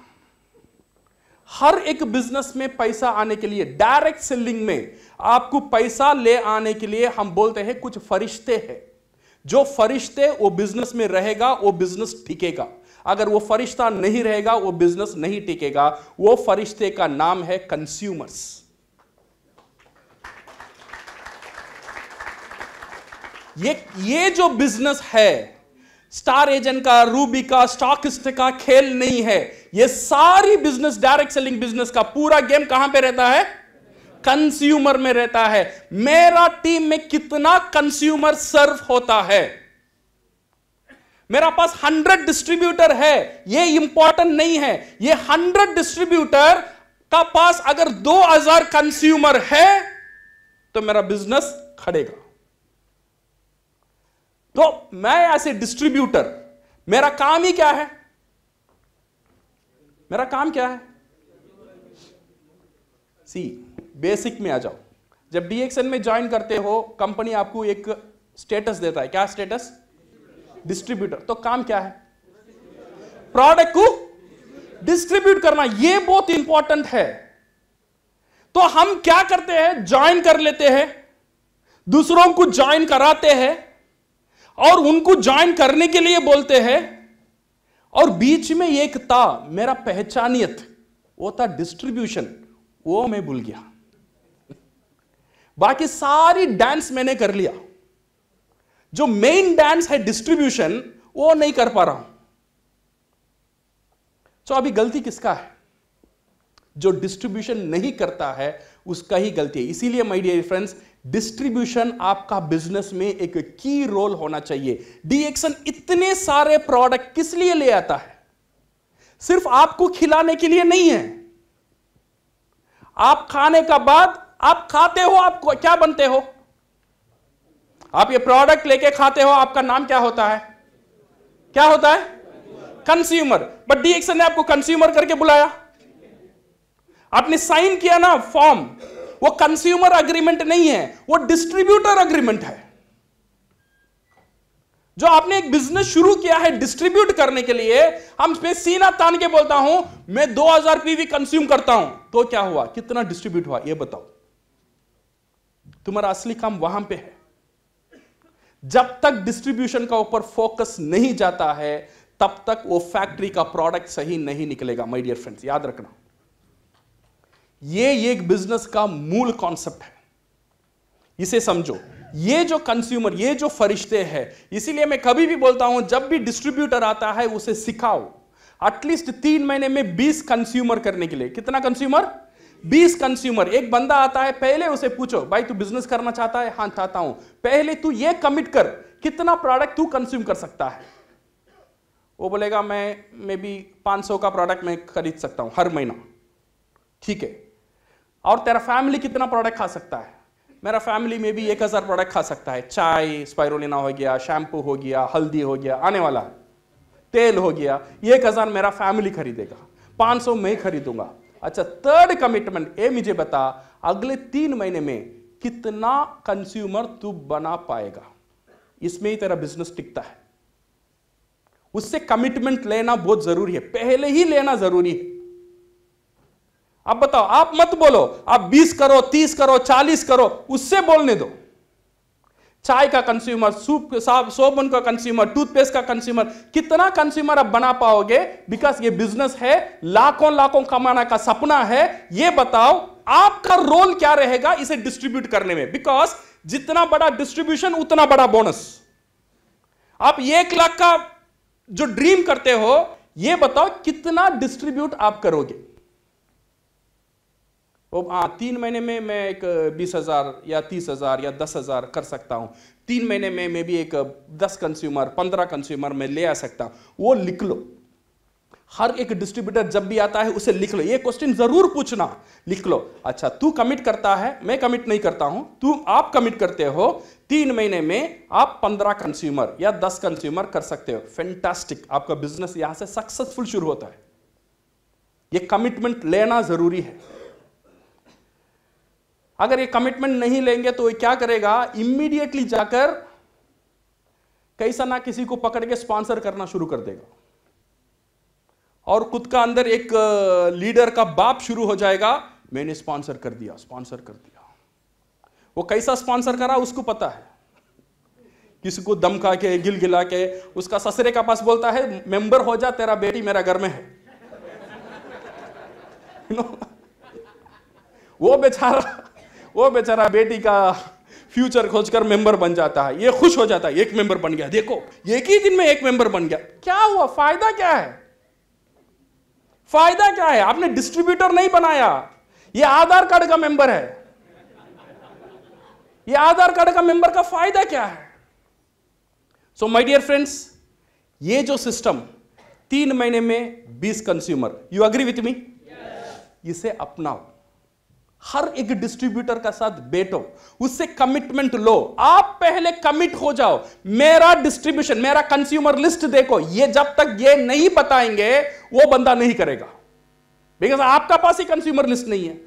हर एक बिजनेस में पैसा आने के लिए डायरेक्ट सेलिंग में आपको पैसा ले आने के लिए हम बोलते हैं कुछ फरिश्ते हैं जो फरिश्ते वो बिजनेस में रहेगा वो बिजनेस टिकेगा अगर वो फरिश्ता नहीं रहेगा वो बिजनेस नहीं टिकेगा वो फरिश्ते का नाम है कंस्यूमर्स ये ये जो बिजनेस है स्टार एजेंट का रूबी का स्टॉक का खेल नहीं है ये सारी बिजनेस डायरेक्ट सेलिंग बिजनेस का पूरा गेम कहां पे रहता है कंस्यूमर में रहता है मेरा टीम में कितना कंस्यूमर सर्व होता है मेरा पास हंड्रेड डिस्ट्रीब्यूटर है यह इंपॉर्टेंट नहीं है यह हंड्रेड डिस्ट्रीब्यूटर का पास अगर दो हजार कंस्यूमर है तो मेरा बिजनेस खड़ेगा तो मैं ऐसे डिस्ट्रीब्यूटर मेरा काम ही क्या है मेरा काम क्या है सी बेसिक में आ जाओ जब डीएक्सएन में ज्वाइन करते हो कंपनी आपको एक स्टेटस देता है क्या स्टेटस डिस्ट्रीब्यूटर तो काम क्या है प्रोडक्ट को डिस्ट्रीब्यूट करना यह बहुत इंपॉर्टेंट है तो हम क्या करते हैं ज्वाइन कर लेते हैं दूसरों को ज्वाइन कराते हैं और उनको ज्वाइन करने के लिए बोलते हैं और बीच में एक था मेरा पहचानियत वो था डिस्ट्रीब्यूशन वो मैं भूल गया बाकी सारी डांस मैंने कर लिया जो मेन डांस है डिस्ट्रीब्यूशन वो नहीं कर पा रहा हूं तो अभी गलती किसका है जो डिस्ट्रीब्यूशन नहीं करता है उसका ही गलती है इसीलिए माय डियर फ्रेंड्स डिस्ट्रीब्यूशन आपका बिजनेस में एक की रोल होना चाहिए डीएक्शन इतने सारे प्रोडक्ट किस लिए ले आता है सिर्फ आपको खिलाने के लिए नहीं है आप खाने का बाद आप खाते हो आप क्या बनते हो आप ये प्रोडक्ट लेके खाते हो आपका नाम क्या होता है क्या होता है कंज्यूमर बट डीएक्सन ने आपको कंज्यूमर करके बुलाया आपने साइन किया ना फॉर्म वो कंस्यूमर अग्रीमेंट नहीं है वो डिस्ट्रीब्यूटर अग्रीमेंट है जो आपने एक बिजनेस शुरू किया है डिस्ट्रीब्यूट करने के लिए हम पे सीना तान के बोलता हूं मैं 2000 पीवी कंज्यूम करता हूं तो क्या हुआ कितना डिस्ट्रीब्यूट हुआ ये बताओ तुम्हारा असली काम वहां पे है जब तक डिस्ट्रीब्यूशन का ऊपर फोकस नहीं जाता है तब तक वो फैक्ट्री का प्रोडक्ट सही नहीं निकलेगा माय डियर फ्रेंड्स याद रखना ये एक बिजनेस का मूल कॉन्सेप्ट है इसे समझो ये जो कंज्यूमर ये जो फरिश्ते हैं इसीलिए मैं कभी भी बोलता हूं जब भी डिस्ट्रीब्यूटर आता है उसे सिखाओ एटलीस्ट तीन महीने में बीस कंज्यूमर करने के लिए कितना कंज्यूमर बीस कंज्यूमर एक बंदा आता है पहले उसे पूछो भाई तू बिजनेस करना चाहता है हाँ चाहता हूं पहले तू ये कमिट कर कितना प्रोडक्ट तू कंज्यूम कर सकता है वो बोलेगा मैं मे बी सौ का प्रोडक्ट मैं खरीद सकता हूं हर महीना ठीक है और तेरा फैमिली कितना प्रोडक्ट खा सकता है मेरा फैमिली में भी एक हज़ार प्रोडक्ट खा सकता है चाय स्पाइरोना हो गया शैम्पू हो गया हल्दी हो गया आने वाला तेल हो गया एक हज़ार मेरा फैमिली खरीदेगा पांच सौ मैं खरीदूंगा अच्छा थर्ड कमिटमेंट ए मुझे बता अगले तीन महीने में कितना कंज्यूमर तू बना पाएगा इसमें ही तेरा बिजनेस टिकता है उससे कमिटमेंट लेना बहुत जरूरी है पहले ही लेना जरूरी है आप बताओ आप मत बोलो आप 20 करो 30 करो 40 करो उससे बोलने दो चाय का कंस्यूमर सूप सोबन का कंस्यूमर टूथपेस्ट का कंस्यूमर कितना कंस्यूमर आप बना पाओगे बिकॉज ये बिजनेस है लाखों लाखों कमाना का सपना है ये बताओ आपका रोल क्या रहेगा इसे डिस्ट्रीब्यूट करने में बिकॉज जितना बड़ा डिस्ट्रीब्यूशन उतना बड़ा बोनस आप एक लाख का जो ड्रीम करते हो यह बताओ कितना डिस्ट्रीब्यूट आप करोगे और हाँ तीन महीने में मैं एक बीस हज़ार या तीस हज़ार या दस हज़ार कर सकता हूँ तीन महीने में मैं भी एक दस कंज्यूमर पंद्रह कंज्यूमर में ले आ सकता हूँ वो लिख लो हर एक डिस्ट्रीब्यूटर जब भी आता है उसे लिख लो ये क्वेश्चन जरूर पूछना लिख लो अच्छा तू कमिट करता है मैं कमिट नहीं करता हूं तू आप कमिट करते हो तीन महीने में आप पंद्रह कंज्यूमर या दस कंज्यूमर कर सकते हो फैंटास्टिक आपका बिजनेस यहां से सक्सेसफुल शुरू होता है ये कमिटमेंट लेना जरूरी है अगर ये कमिटमेंट नहीं लेंगे तो ये क्या करेगा इमीडिएटली जाकर कैसा ना किसी को पकड़ के स्पॉन्सर करना शुरू कर देगा और खुद का अंदर एक लीडर का बाप शुरू हो जाएगा मैंने स्पॉन्सर कर दिया स्पॉन्सर कर दिया वो कैसा स्पॉन्सर करा उसको पता है किसी को दमका के गिल गिला के उसका ससरे का पास बोलता है मेंबर हो जा तेरा बेटी मेरा घर में है you know? वो बेचारा वो बेचारा बेटी का फ्यूचर खोजकर मेंबर बन जाता है ये खुश हो जाता है एक मेंबर बन गया देखो एक ही दिन में एक मेंबर बन गया क्या हुआ फायदा क्या है फायदा क्या है आपने डिस्ट्रीब्यूटर नहीं बनाया ये आधार कार्ड का मेंबर है ये आधार कार्ड का मेंबर का फायदा क्या है सो माय डियर फ्रेंड्स ये जो सिस्टम तीन महीने में बीस consumer you agree with me इसे अपनाओ हर एक डिस्ट्रीब्यूटर का साथ बैठो उससे कमिटमेंट लो आप पहले कमिट हो जाओ मेरा डिस्ट्रीब्यूशन मेरा कंज्यूमर लिस्ट देखो ये जब तक ये नहीं बताएंगे वो बंदा नहीं करेगा बिकॉज आपका पास ही कंज्यूमर लिस्ट नहीं है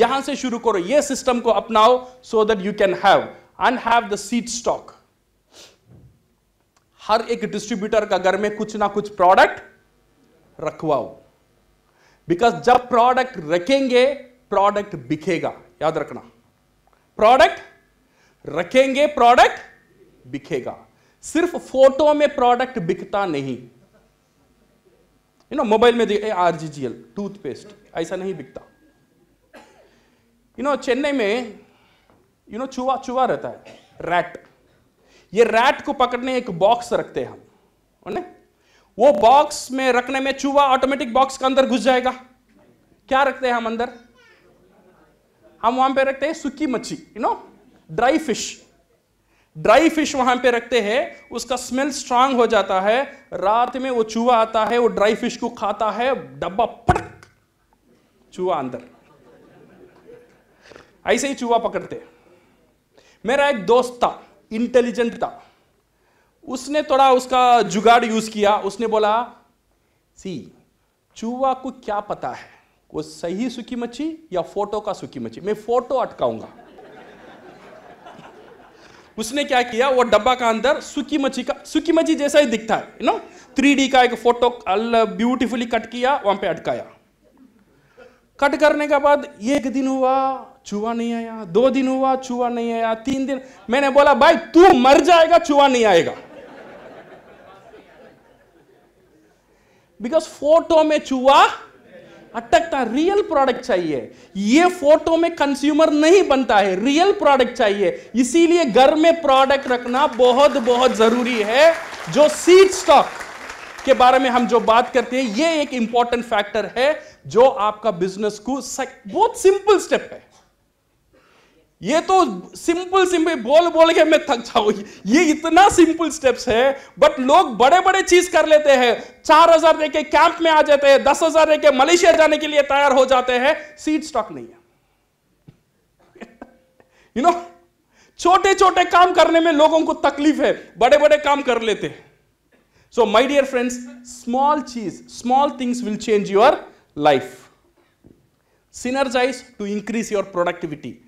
यहां से शुरू करो ये सिस्टम को अपनाओ so that you can have and have the seat stock हर एक डिस्ट्रीब्यूटर का घर में कुछ ना कुछ प्रोडक्ट रखवाओ बिकॉज जब प्रोडक्ट रखेंगे प्रोडक्ट बिखेगा याद रखना प्रोडक्ट रखेंगे प्रोडक्ट बिखेगा सिर्फ फोटो में प्रोडक्ट बिकता नहीं यू नो मोबाइल में आरजीजीएल टूथपेस्ट ऐसा नहीं बिकता यू नो चेन्नई में यू नो चूहा चूहा रहता है रैट ये रैट को पकड़ने एक बॉक्स रखते हैं हम वो बॉक्स में रखने में चूहा ऑटोमेटिक बॉक्स के अंदर घुस जाएगा क्या रखते हैं हम अंदर हम वहां पे रखते हैं सुखी मच्छी you know dry fish dry fish वहां पे रखते हैं उसका स्मेल स्ट्रांग हो जाता है रात में वो चूहा आता है वो ड्राई फिश को खाता है डब्बा पटक चूहा अंदर ऐसे ही चूहा पकड़ते मेरा एक दोस्त था इंटेलिजेंट था उसने थोड़ा उसका जुगाड़ यूज किया उसने बोला सी चूहा को क्या पता है वो सही सुखी मच्छी या फोटो का सुखी मच्छी मैं फोटो अटकाऊंगा उसने क्या किया वो डब्बा का अंदर सुखी मच्छी का सुखी मच्छी जैसा ही दिखता है नो थ्री डी का एक फोटो ब्यूटीफुली कट किया वहां पे अटकाया कट करने के बाद एक दिन हुआ चूहा नहीं आया दो दिन हुआ चूहा नहीं आया तीन दिन मैंने बोला भाई तू मर जाएगा चूहा नहीं आएगा बिकॉज फोटो में चूहा अटकता रियल प्रोडक्ट चाहिए ये फोटो में कंज्यूमर नहीं बनता है रियल प्रोडक्ट चाहिए इसीलिए घर में प्रोडक्ट रखना बहुत बहुत जरूरी है जो सीड स्टॉक के बारे में हम जो बात करते हैं ये एक इंपॉर्टेंट फैक्टर है जो आपका बिजनेस को बहुत सिंपल स्टेप है ये तो सिंपल सिंपल बोल बोल के मैं थक जाऊंगी ये इतना सिंपल स्टेप्स है बट लोग बड़े बड़े चीज कर लेते हैं चार हजार दे के कैंप में आ जाते हैं दस हजार दे के मलेशिया जाने के लिए तैयार हो जाते हैं सीट स्टॉक नहीं है यू नो छोटे छोटे काम करने में लोगों को तकलीफ है बड़े बड़े काम कर लेते हैं so my dear friends small चीज small things will change your life synergize to increase your productivity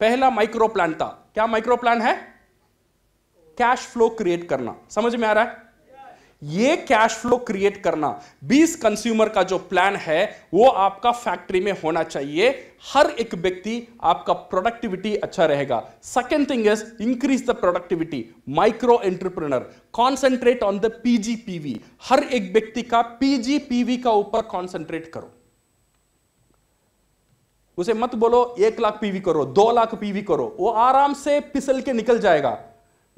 पहला माइक्रो प्लान था क्या माइक्रो प्लान है कैश फ्लो क्रिएट करना समझ में आ रहा है ये कैश फ्लो क्रिएट करना 20 कंज्यूमर का जो प्लान है वो आपका फैक्ट्री में होना चाहिए हर एक व्यक्ति आपका प्रोडक्टिविटी अच्छा रहेगा second thing is increase the productivity micro entrepreneur concentrate on the PGPV हर एक व्यक्ति का पीजीपीवी का ऊपर कॉन्सेंट्रेट करो उसे मत बोलो एक लाख पीवी करो दो लाख पीवी करो वो आराम से पिसल के निकल जाएगा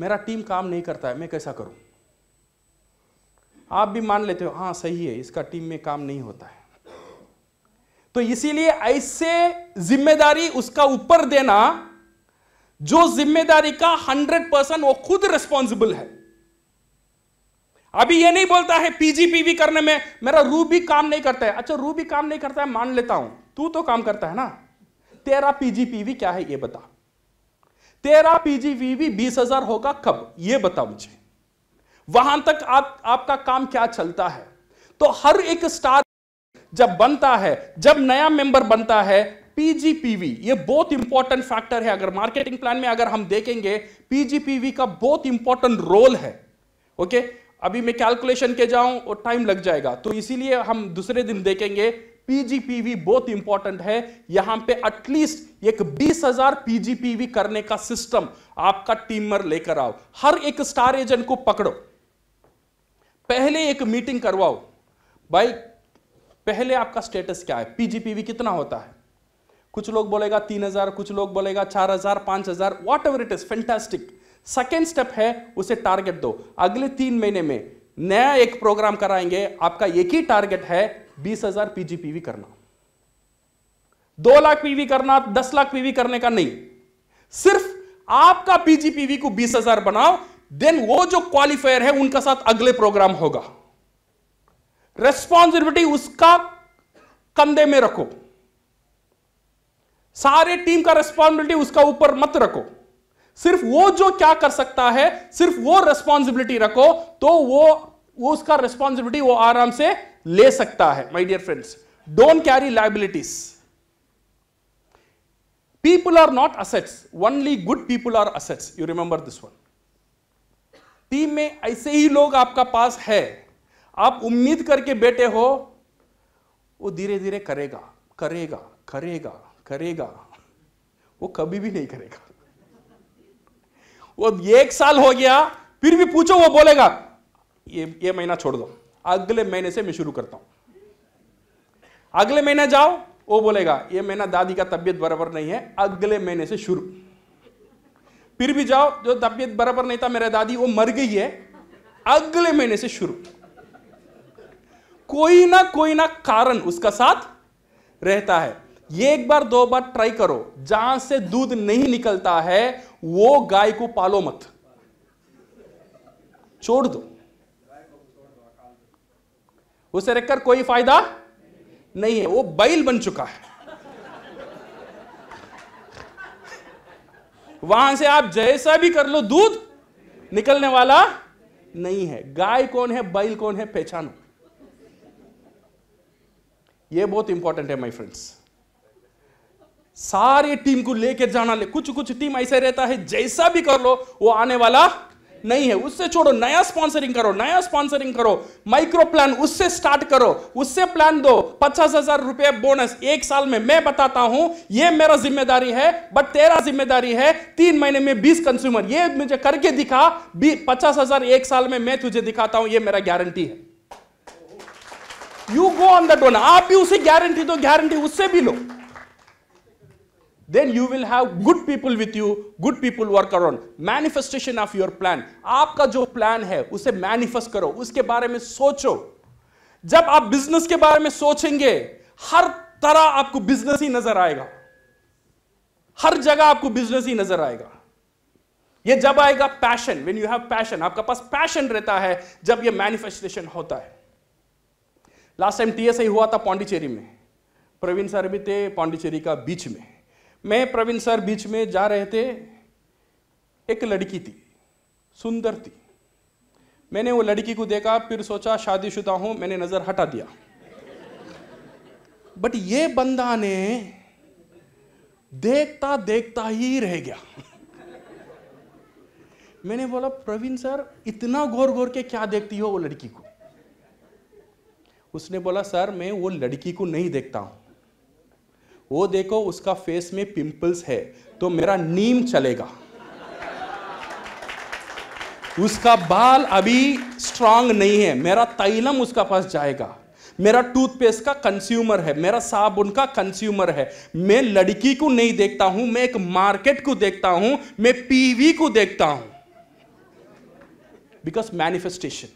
मेरा टीम काम नहीं करता है मैं कैसा करूं आप भी मान लेते हो हाँ सही है इसका टीम में काम नहीं होता है तो इसीलिए ऐसे जिम्मेदारी उसका ऊपर देना जो जिम्मेदारी का हंड्रेड परसेंट वो खुद रिस्पॉन्सिबल है अभी ये नहीं बोलता है पीजीपीवी करने में मेरा रू भी काम नहीं करता है अच्छा रू भी काम नहीं करता है मान लेता हूं तू तो काम करता है ना तेरा पीजीपीवी क्या है ये बता तेरा पीजीपीवी बीस हजार होगा कब ये बता मुझे वहां तक आप आपका काम क्या चलता है तो हर एक स्टार जब बनता है जब नया मेंबर बनता है पीजीपीवी ये बहुत इंपॉर्टेंट फैक्टर है अगर मार्केटिंग प्लान में अगर हम देखेंगे पीजीपीवी का बहुत इंपॉर्टेंट रोल है ओके अभी मैं कैलकुलेशन के जाऊं और टाइम लग जाएगा तो इसीलिए हम दूसरे दिन देखेंगे पीजीपीवी बहुत इंपॉर्टेंट है यहां पे एटलीस्ट एक बीस हजार पीजीपीवी करने का सिस्टम आपका टीमर लेकर आओ हर एक स्टार एजेंट को पकड़ो पहले एक मीटिंग करवाओ भाई पहले आपका स्टेटस क्या है पीजीपीवी कितना होता है कुछ लोग बोलेगा तीन हजार कुछ लोग बोलेगा चार हजार पांच हजार whatever it is fantastic second step है उसे टारगेट दो अगले तीन महीने में नया एक प्रोग्राम कराएंगे आपका एक ही टारगेट है बीस हजार पीजी पीवी करना दो लाख पीवी करना दस लाख पीवी करने का नहीं सिर्फ आपका पीजीपीवी को बीस हजार बनाओ देन वो जो क्वालिफायर है उनका साथ अगले प्रोग्राम होगा रेस्पॉन्सिबिलिटी उसका कंधे में रखो सारे टीम का रेस्पॉन्सिबिलिटी उसका ऊपर मत रखो सिर्फ वो जो क्या कर सकता है सिर्फ वो रेस्पॉन्सिबिलिटी रखो तो वो, वो उसका रेस्पॉन्सिबिलिटी वो आराम से ले सकता है my dear friends don't carry liabilities people are not assets only good people are assets you remember this one team में ऐसे ही लोग आपका पास है आप उम्मीद करके बैठे हो वो धीरे धीरे करेगा करेगा करेगा करेगा वो कभी भी नहीं करेगा वो एक साल हो गया फिर भी पूछो वो बोलेगा ये ये महीना छोड़ दो अगले महीने से मैं शुरू करता हूं अगले महीना जाओ वो बोलेगा ये महीना दादी का तबियत बराबर नहीं है अगले महीने से शुरू फिर भी जाओ जो तबियत बराबर नहीं था मेरा दादी वो मर गई है अगले महीने से शुरू कोई ना कोई ना कारण उसका साथ रहता है एक बार दो बार ट्राई करो जहां से दूध नहीं निकलता है वो गाय को पालो मत छोड़ दो उसे रखकर कोई फायदा नहीं है वो बैल बन चुका है वहां से आप जैसा भी कर लो दूध निकलने वाला नहीं है गाय कौन है बैल कौन है पहचानो ये बहुत इंपॉर्टेंट है माय फ्रेंड्स सारे टीम को लेकर जाना ले कुछ कुछ टीम ऐसे रहता है जैसा भी कर लो वो आने वाला नहीं है उससे छोड़ो नया स्पॉन्सरिंग करो नया स्पॉन्सरिंग करो माइक्रो प्लान उससे स्टार्ट करो उससे प्लान दो पचास हजार रुपये बोनस एक साल में मैं बताता हूं ये मेरा जिम्मेदारी है बट तेरा जिम्मेदारी है तीन महीने में बीस कंज्यूमर ये मुझे करके दिखा पचास हजार एक साल में मैं तुझे दिखाता हूं यह मेरा गारंटी है यू गो ऑन द डोना आप भी उसे गारंटी दो गारंटी उससे भी लो then you will have good people with you, good people work around. Manifestation of your plan. आपका जो प्लान है उसे मैनिफेस्ट करो उसके बारे में सोचो जब आप बिजनेस के बारे में सोचेंगे हर तरह आपको बिजनेस ही नजर आएगा हर जगह आपको बिजनेस ही नजर आएगा ये जब आएगा passion when you have passion आपका पास पैशन रहता है जब ये मैनिफेस्टेशन होता है लास्ट टाइम टीएसआई हुआ था पांडिचेरी में प्रवीण सर भी थे पांडिचेरी का बीच में मैं प्रवीण सर बीच में जा रहे थे एक लड़की थी सुंदर थी मैंने वो लड़की को देखा फिर सोचा शादीशुदा हूं मैंने नज़र हटा दिया बट ये बंदा ने देखता देखता ही रह गया मैंने बोला प्रवीण सर इतना गौर गौर के क्या देखती हो वो लड़की को उसने बोला सर मैं वो लड़की को नहीं देखता हूं वो देखो उसका फेस में पिंपल्स है तो मेरा नीम चलेगा उसका बाल अभी स्ट्रांग नहीं है मेरा तैलम उसका पास जाएगा मेरा टूथपेस्ट का कंस्यूमर है मेरा साबुन का कंस्यूमर है मैं लड़की को नहीं देखता हूं मैं एक मार्केट को देखता हूं मैं पीवी को देखता हूं बिकॉज मैनिफेस्टेशन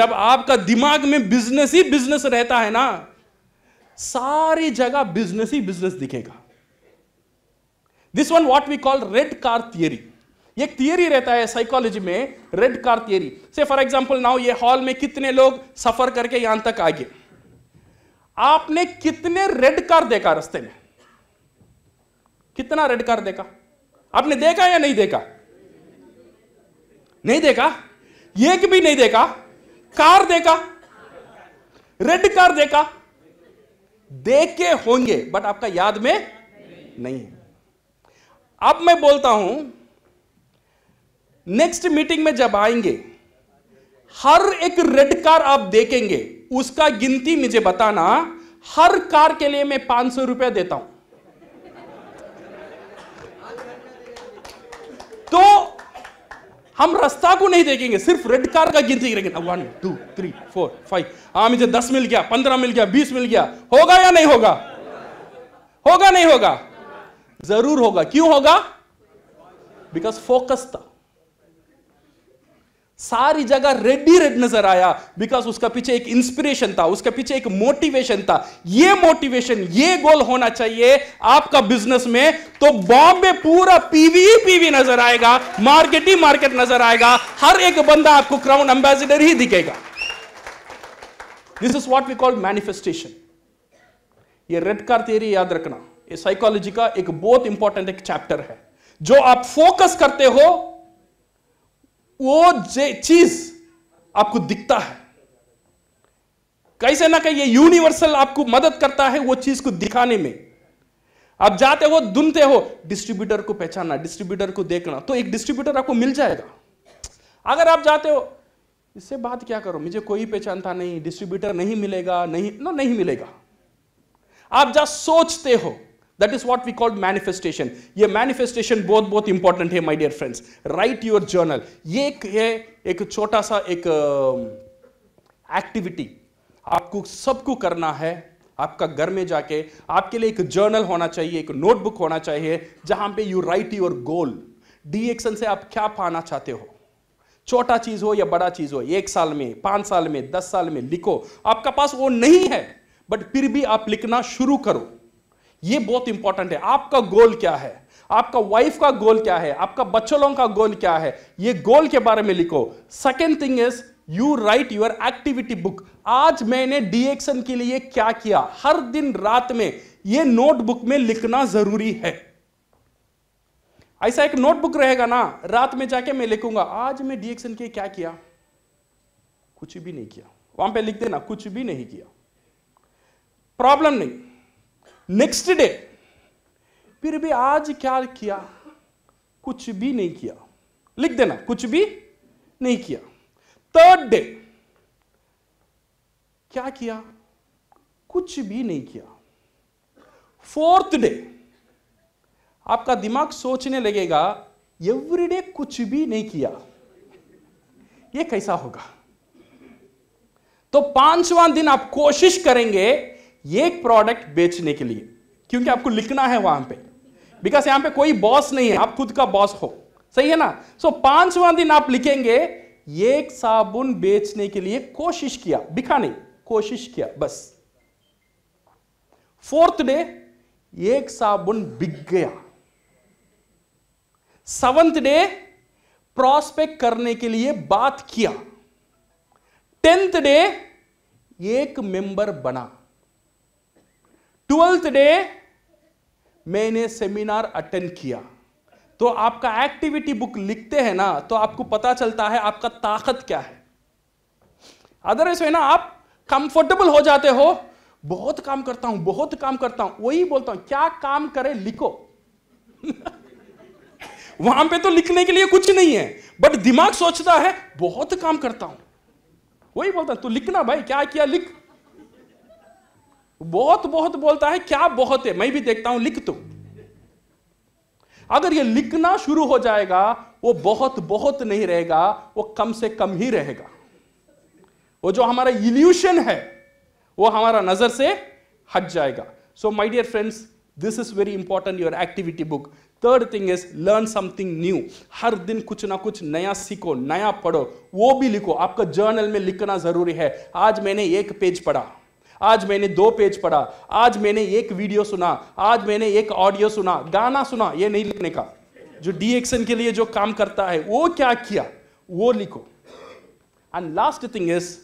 जब आपका दिमाग में बिजनेस ही बिजनेस रहता है ना सारी जगह बिजनेस ही बिजनेस दिखेगा this one what we call red car theory एक थियरी रहता है साइकोलॉजी में रेड कार थियरी से फॉर एग्जाम्पल नाउ ये हॉल में कितने लोग सफर करके यहां तक आ गए आपने कितने रेड कार देखा रस्ते में कितना रेड कार देखा आपने देखा या नहीं देखा नहीं देखा एक भी नहीं देखा कार देखा रेड कार देखा देख के होंगे बट आपका याद में नहीं है अब मैं बोलता हूं नेक्स्ट मीटिंग में जब आएंगे हर एक रेड कार आप देखेंगे उसका गिनती मुझे बताना हर कार के लिए मैं पांच सौ रुपया देता हूं तो हम रास्ता को नहीं देखेंगे सिर्फ रेड कार का गिनती करेंगे one two three four five हाँ मुझे दस मिल गया पंद्रह मिल गया बीस मिल गया होगा या नहीं होगा होगा नहीं होगा जरूर होगा क्यों होगा बिकॉज फोकस था सारी जगह रेड ही रेड नजर आया बिकॉज उसका पीछे एक इंस्पिरेशन था उसके पीछे एक मोटिवेशन था ये मोटिवेशन ये गोल होना चाहिए आपका बिजनेस में तो बॉम्बे पूरा पीवी पीवी नजर आएगा मार्केट ही मार्केट नजर आएगा हर एक बंदा आपको क्राउन एम्बेसिडर ही दिखेगा this is what we call manifestation ये रेड कार थियरी याद रखना ये साइकोलॉजी का एक बहुत इंपॉर्टेंट एक चैप्टर है जो आप फोकस करते हो वो चीज आपको दिखता है कैसे ना कहीं ये यूनिवर्सल आपको मदद करता है वो चीज को दिखाने में आप जाते हो दुनते हो डिस्ट्रीब्यूटर को पहचानना डिस्ट्रीब्यूटर को देखना तो एक डिस्ट्रीब्यूटर आपको मिल जाएगा अगर आप जाते हो इससे बात क्या करो मुझे कोई पहचानता नहीं डिस्ट्रीब्यूटर नहीं मिलेगा नहीं ना नहीं मिलेगा आप जा सोचते हो That is what we call manifestation ये मैनिफेस्टेशन बहुत बहुत इंपॉर्टेंट है my dear friends write your journal ये है एक छोटा सा एक एक्टिविटी आपको सबको करना है आपका घर में जाके आपके लिए एक जर्नल होना चाहिए एक नोटबुक होना चाहिए जहां पे you write your goal D action से आप क्या पाना चाहते हो छोटा चीज हो या बड़ा चीज हो एक साल में पांच साल में दस साल में लिखो आपका पास वो नहीं है बट फिर भी आप लिखना शुरू करो ये बहुत इंपॉर्टेंट है आपका गोल क्या है आपका वाइफ का गोल क्या है आपका बच्चों लोगों का गोल क्या है ये गोल के बारे में लिखो second thing is you write your activity book आज मैंने डीएक्शन के लिए क्या किया हर दिन रात में ये नोटबुक में लिखना जरूरी है ऐसा एक नोटबुक रहेगा ना रात में जाके मैं लिखूंगा आज मैं डीएक्शन के क्या किया कुछ भी नहीं किया वहां पे लिख देना कुछ भी नहीं किया प्रॉब्लम नहीं नेक्स्ट डे फिर भी आज क्या किया कुछ भी नहीं किया लिख देना कुछ भी नहीं किया थर्ड डे क्या किया कुछ भी नहीं किया फोर्थ डे आपका दिमाग सोचने लगेगा एवरीडे कुछ भी नहीं किया ये कैसा होगा तो पांचवा दिन आप कोशिश करेंगे एक प्रोडक्ट बेचने के लिए क्योंकि आपको लिखना है वहां पे बिकॉज यहां पे कोई बॉस नहीं है आप खुद का बॉस हो सही है ना सो so, पांचवा दिन आप लिखेंगे एक साबुन बेचने के लिए कोशिश किया बिखा नहीं कोशिश किया बस फोर्थ डे एक साबुन बिक गया सेवंथ डे प्रॉस्पेक्ट करने के लिए बात किया टेंथ डे एक मेंबर बना ट्वेल्थ डे मैंने सेमिनार अटेंड किया तो आपका एक्टिविटी बुक लिखते हैं ना तो आपको पता चलता है आपका ताकत क्या है अदरवाइज है ना आप कंफर्टेबल हो जाते हो बहुत काम करता हूं बहुत काम करता हूं वही बोलता हूं क्या काम करे लिखो वहां पे तो लिखने के लिए कुछ नहीं है बट दिमाग सोचता है बहुत काम करता हूं वही बोलता हूं तू लिखना भाई क्या किया लिख बहुत बहुत बोलता है क्या बहुत है मैं भी देखता हूं लिख तो अगर ये लिखना शुरू हो जाएगा वो बहुत बहुत नहीं रहेगा वो कम से कम ही रहेगा वो जो हमारा इल्यूशन है वो हमारा नजर से हट जाएगा so my dear friends this is very important your activity book third thing is learn something new हर दिन कुछ ना कुछ नया सीखो नया पढ़ो वो भी लिखो आपका जर्नल में लिखना जरूरी है आज मैंने एक पेज पढ़ा आज मैंने दो पेज पढ़ा आज मैंने एक वीडियो सुना आज मैंने एक ऑडियो सुना गाना सुना ये नहीं लिखने का जो डी एक्शन के लिए जो काम करता है वो क्या किया वो लिखो and last thing is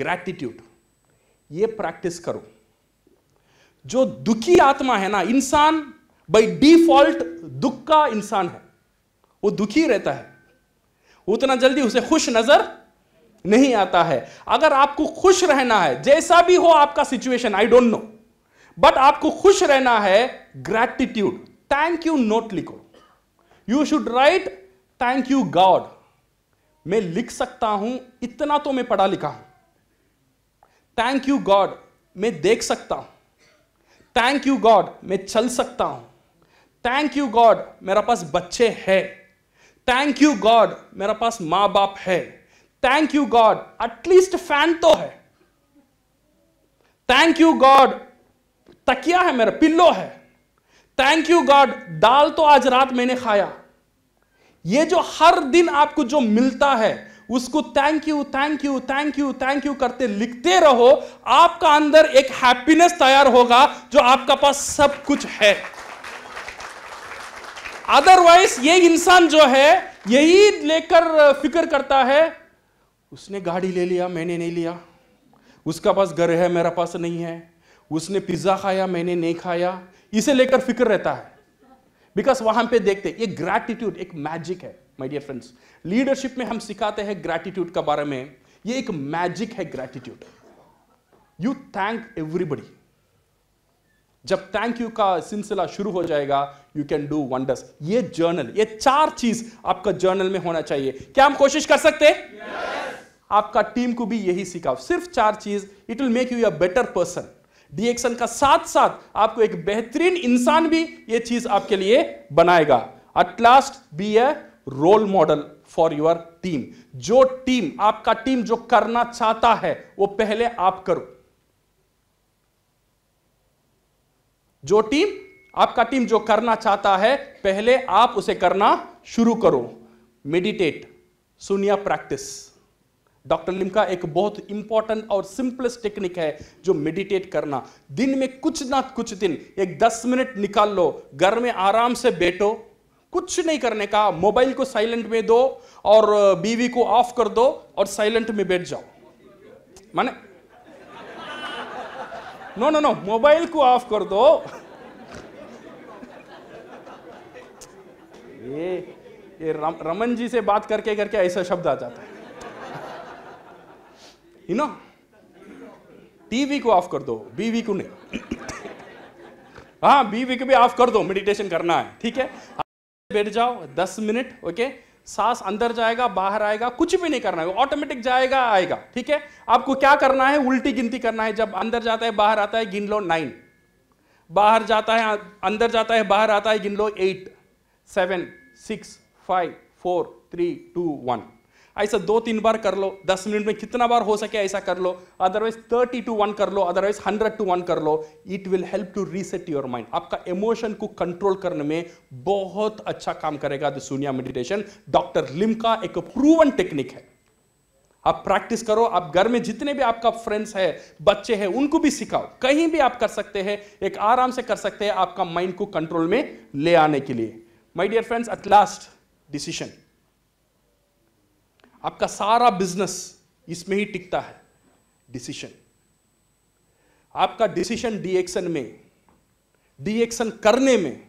gratitude ये प्रैक्टिस करो जो दुखी आत्मा है ना इंसान बाई डिफॉल्ट दुख का इंसान है वो दुखी रहता है उतना जल्दी उसे खुश नजर नहीं आता है अगर आपको खुश रहना है जैसा भी हो आपका situation I don't know but आपको खुश रहना है ग्रैटिट्यूड थैंक यू नोट लिखो you should write thank you God मैं लिख सकता हूं इतना तो मैं पढ़ा लिखा हूं थैंक यू गॉड मैं देख सकता हूं थैंक यू गॉड मैं चल सकता हूं थैंक यू गॉड मेरा पास बच्चे है थैंक यू गॉड मेरा पास माँ बाप है thank you God at least fan तो है थैंक यू गॉड तकिया है मेरा पिल्लो है थैंक यू गॉड दाल तो आज रात मैंने खाया ये जो हर दिन आपको जो मिलता है उसको thank you thank you thank you thank you करते लिखते रहो आपका अंदर एक हैप्पीनेस तैयार होगा जो आपका पास सब कुछ है अदरवाइज ये इंसान जो है यही लेकर फिक्र करता है उसने गाड़ी ले लिया मैंने नहीं लिया उसका पास घर है मेरा पास नहीं है उसने पिज्ज़ा खाया मैंने नहीं खाया इसे लेकर फिक्र रहता है बिकॉज वहां पे देखते ये ग्रैटिट्यूड एक मैजिक है माय डियर फ्रेंड्स लीडरशिप में हम सिखाते हैं ग्रैटिट्यूड के बारे में ये एक मैजिक है ग्रैटिट्यूड यू थैंक एवरीबडी जब थैंक यू का सिलसिला शुरू हो जाएगा यू कैन डू वंडर्स ये जर्नल ये चार चीज आपका जर्नल में होना चाहिए क्या हम कोशिश कर सकते हैं yeah. आपका टीम को भी यही सिखाओ सिर्फ चार चीज it will make you a better person D action का साथ साथ आपको एक बेहतरीन इंसान भी ये चीज आपके लिए बनाएगा at last be a role model for your team जो टीम आपका टीम जो करना चाहता है वो पहले आप करो जो टीम आपका टीम जो करना चाहता है पहले आप उसे करना शुरू करो मेडिटेट सुनिया प्रैक्टिस डॉक्टर लिम का एक बहुत इंपॉर्टेंट और सिंपलेस्ट टेक्निक है जो मेडिटेट करना दिन में कुछ ना कुछ दिन एक दस मिनट निकाल लो घर में आराम से बैठो कुछ नहीं करने का मोबाइल को साइलेंट में दो और बीवी को ऑफ कर दो और साइलेंट में बैठ जाओ माने नो नो नो मोबाइल को ऑफ कर दो ये, ये रम, रमन जी से बात करके करके ऐसा शब्द आ जाता है यू नो टीवी को ऑफ कर दो बीवी को नहीं हाँ बीवी को भी ऑफ कर दो मेडिटेशन करना है ठीक है बैठ जाओ दस मिनट ओके सांस अंदर जाएगा बाहर आएगा कुछ भी नहीं करना है ऑटोमेटिक जाएगा आएगा ठीक है आपको क्या करना है उल्टी गिनती करना है जब अंदर जाता है बाहर आता है गिन लो नाइन बाहर जाता है अंदर जाता है बाहर आता है गिन लो eight seven six five four three two one ऐसा दो तीन बार कर लो दस मिनट में कितना बार हो सके ऐसा कर लो अदरवाइज थर्टी टू वन कर लो अदरवाइज हंड्रेड टू वन कर लो it will help to reset your mind आपका इमोशन को कंट्रोल करने में बहुत अच्छा काम करेगा द मेडिटेशन डॉक्टर लिम का एक प्रूवन टेक्निक है आप प्रैक्टिस करो आप घर में जितने भी आपका फ्रेंड्स है बच्चे हैं उनको भी सिखाओ कहीं भी आप कर सकते हैं एक आराम से कर सकते हैं आपका माइंड को कंट्रोल में ले आने के लिए my dear friends at last decision आपका सारा बिजनेस इसमें ही टिकता है डिसीशन आपका डिसीशन डीएक्शन में डीएक्शन करने में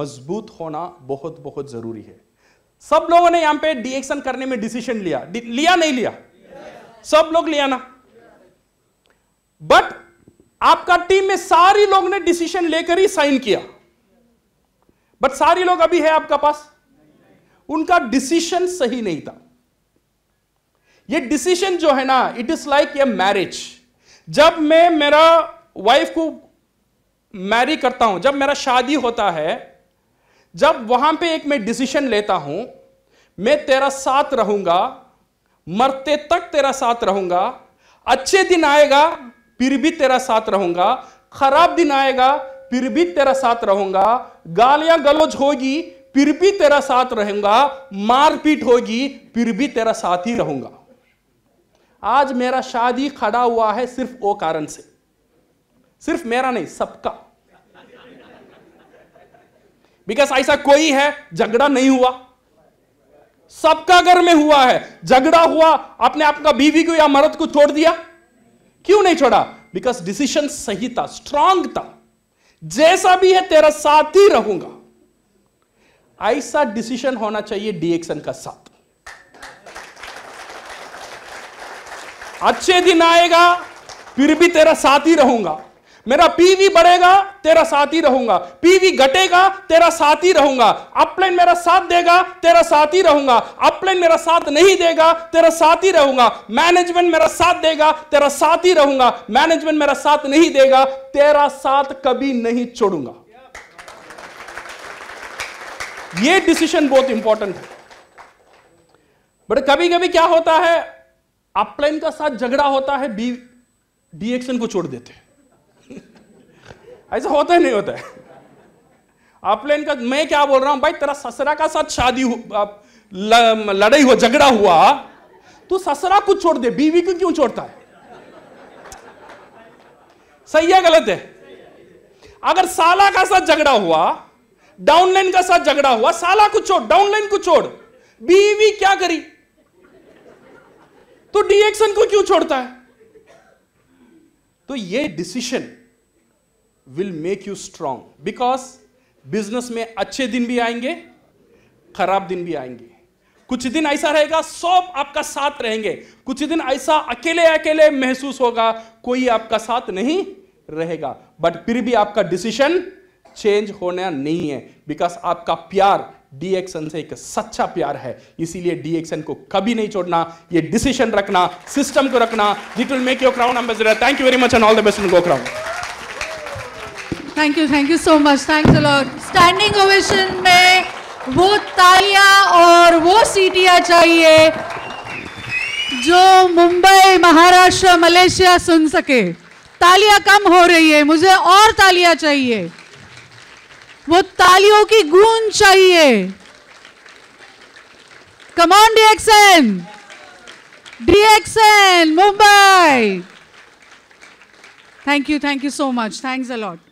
मजबूत होना बहुत बहुत जरूरी है सब लोगों ने यहां पे डीएक्शन करने में डिसीशन लिया लिया नहीं लिया सब लोग लिया ना बट आपका टीम में सारी लोग ने डिसीशन लेकर ही साइन किया बट सारी लोग अभी है आपका पास उनका डिसीशन सही नहीं था ये डिसीजन जो है ना it is like a marriage जब मैं मेरा वाइफ को मैरी करता हूं जब मेरा शादी होता है जब वहां पे एक मैं डिसीजन लेता हूं मैं तेरा साथ रहूंगा मरते तक तेरा साथ रहूंगा अच्छे दिन आएगा फिर भी तेरा साथ रहूंगा खराब दिन आएगा फिर भी तेरा साथ रहूंगा गालियां गलोज होगी फिर भी तेरा साथ रहूंगा मारपीट होगी फिर भी तेरा साथ ही रहूंगा आज मेरा शादी खड़ा हुआ है सिर्फ वो कारण से सिर्फ मेरा नहीं सबका बिकॉज ऐसा कोई है झगड़ा नहीं हुआ सबका घर में हुआ है झगड़ा हुआ आपने आपका बीवी को या मर्द को छोड़ दिया क्यों नहीं छोड़ा बिकॉज डिसीशन सही था स्ट्रांग था जैसा भी है तेरा साथ ही रहूंगा ऐसा डिसीशन होना चाहिए डीएक्सन का साथ अच्छे दिन आएगा फिर भी तेरा साथ ही रहूंगा मेरा पीवी बढ़ेगा तेरा साथ ही रहूंगा पीवी घटेगा तेरा साथ ही रहूंगा अपलाइन मेरा साथ देगा तेरा साथ ही रहूंगा अपलाइन मेरा साथ नहीं देगा तेरा साथ ही रहूंगा मैनेजमेंट मेरा साथ देगा तेरा साथ ही रहूंगा मैनेजमेंट मेरा साथ नहीं देगा तेरा साथ कभी नहीं छोड़ूंगा यह डिसीजन बहुत इंपॉर्टेंट है बट कभी कभी क्या होता है अपलाइन का साथ झगड़ा होता है बी डी एक्शन को छोड़ देते ऐसा होता है नहीं होता है अपलाइन का मैं क्या बोल रहा हूं भाई तेरा ससरा का साथ शादी लड़ाई हुआ झगड़ा हुआ तो ससरा कुछ छोड़ दे बीवी को क्यों छोड़ता है सही है गलत है अगर साला का साथ झगड़ा हुआ डाउनलाइन का साथ झगड़ा हुआ साला को छोड़ डाउनलाइन को छोड़ बीवी क्या करी तो डीएक्सन को क्यों छोड़ता है तो ये decision will make you strong because business में अच्छे दिन भी आएंगे खराब दिन भी आएंगे कुछ दिन ऐसा रहेगा सब आपका साथ रहेंगे कुछ दिन ऐसा अकेले अकेले महसूस होगा कोई आपका साथ नहीं रहेगा बट फिर भी आपका डिसीशन चेंज होना नहीं है बिकॉज आपका प्यार डीएक्सन से एक सच्चा प्यार है इसीलिए डीएक्सन को कभी नहीं छोड़ना ये डिसीजन रखना सिस्टम को रखना it will make your crown ambassador thank you very much and all the best in go crown
thank you thank you so much thanks a lot standing ovation में वो तालियां और वो सीटियां चाहिए जो मुंबई महाराष्ट्र मलेशिया सुन सके तालियां कम हो रही है मुझे और तालियां चाहिए वो तालियों की गूंज चाहिए come on DXN DXN Mumbai thank you thank you so much thanks allot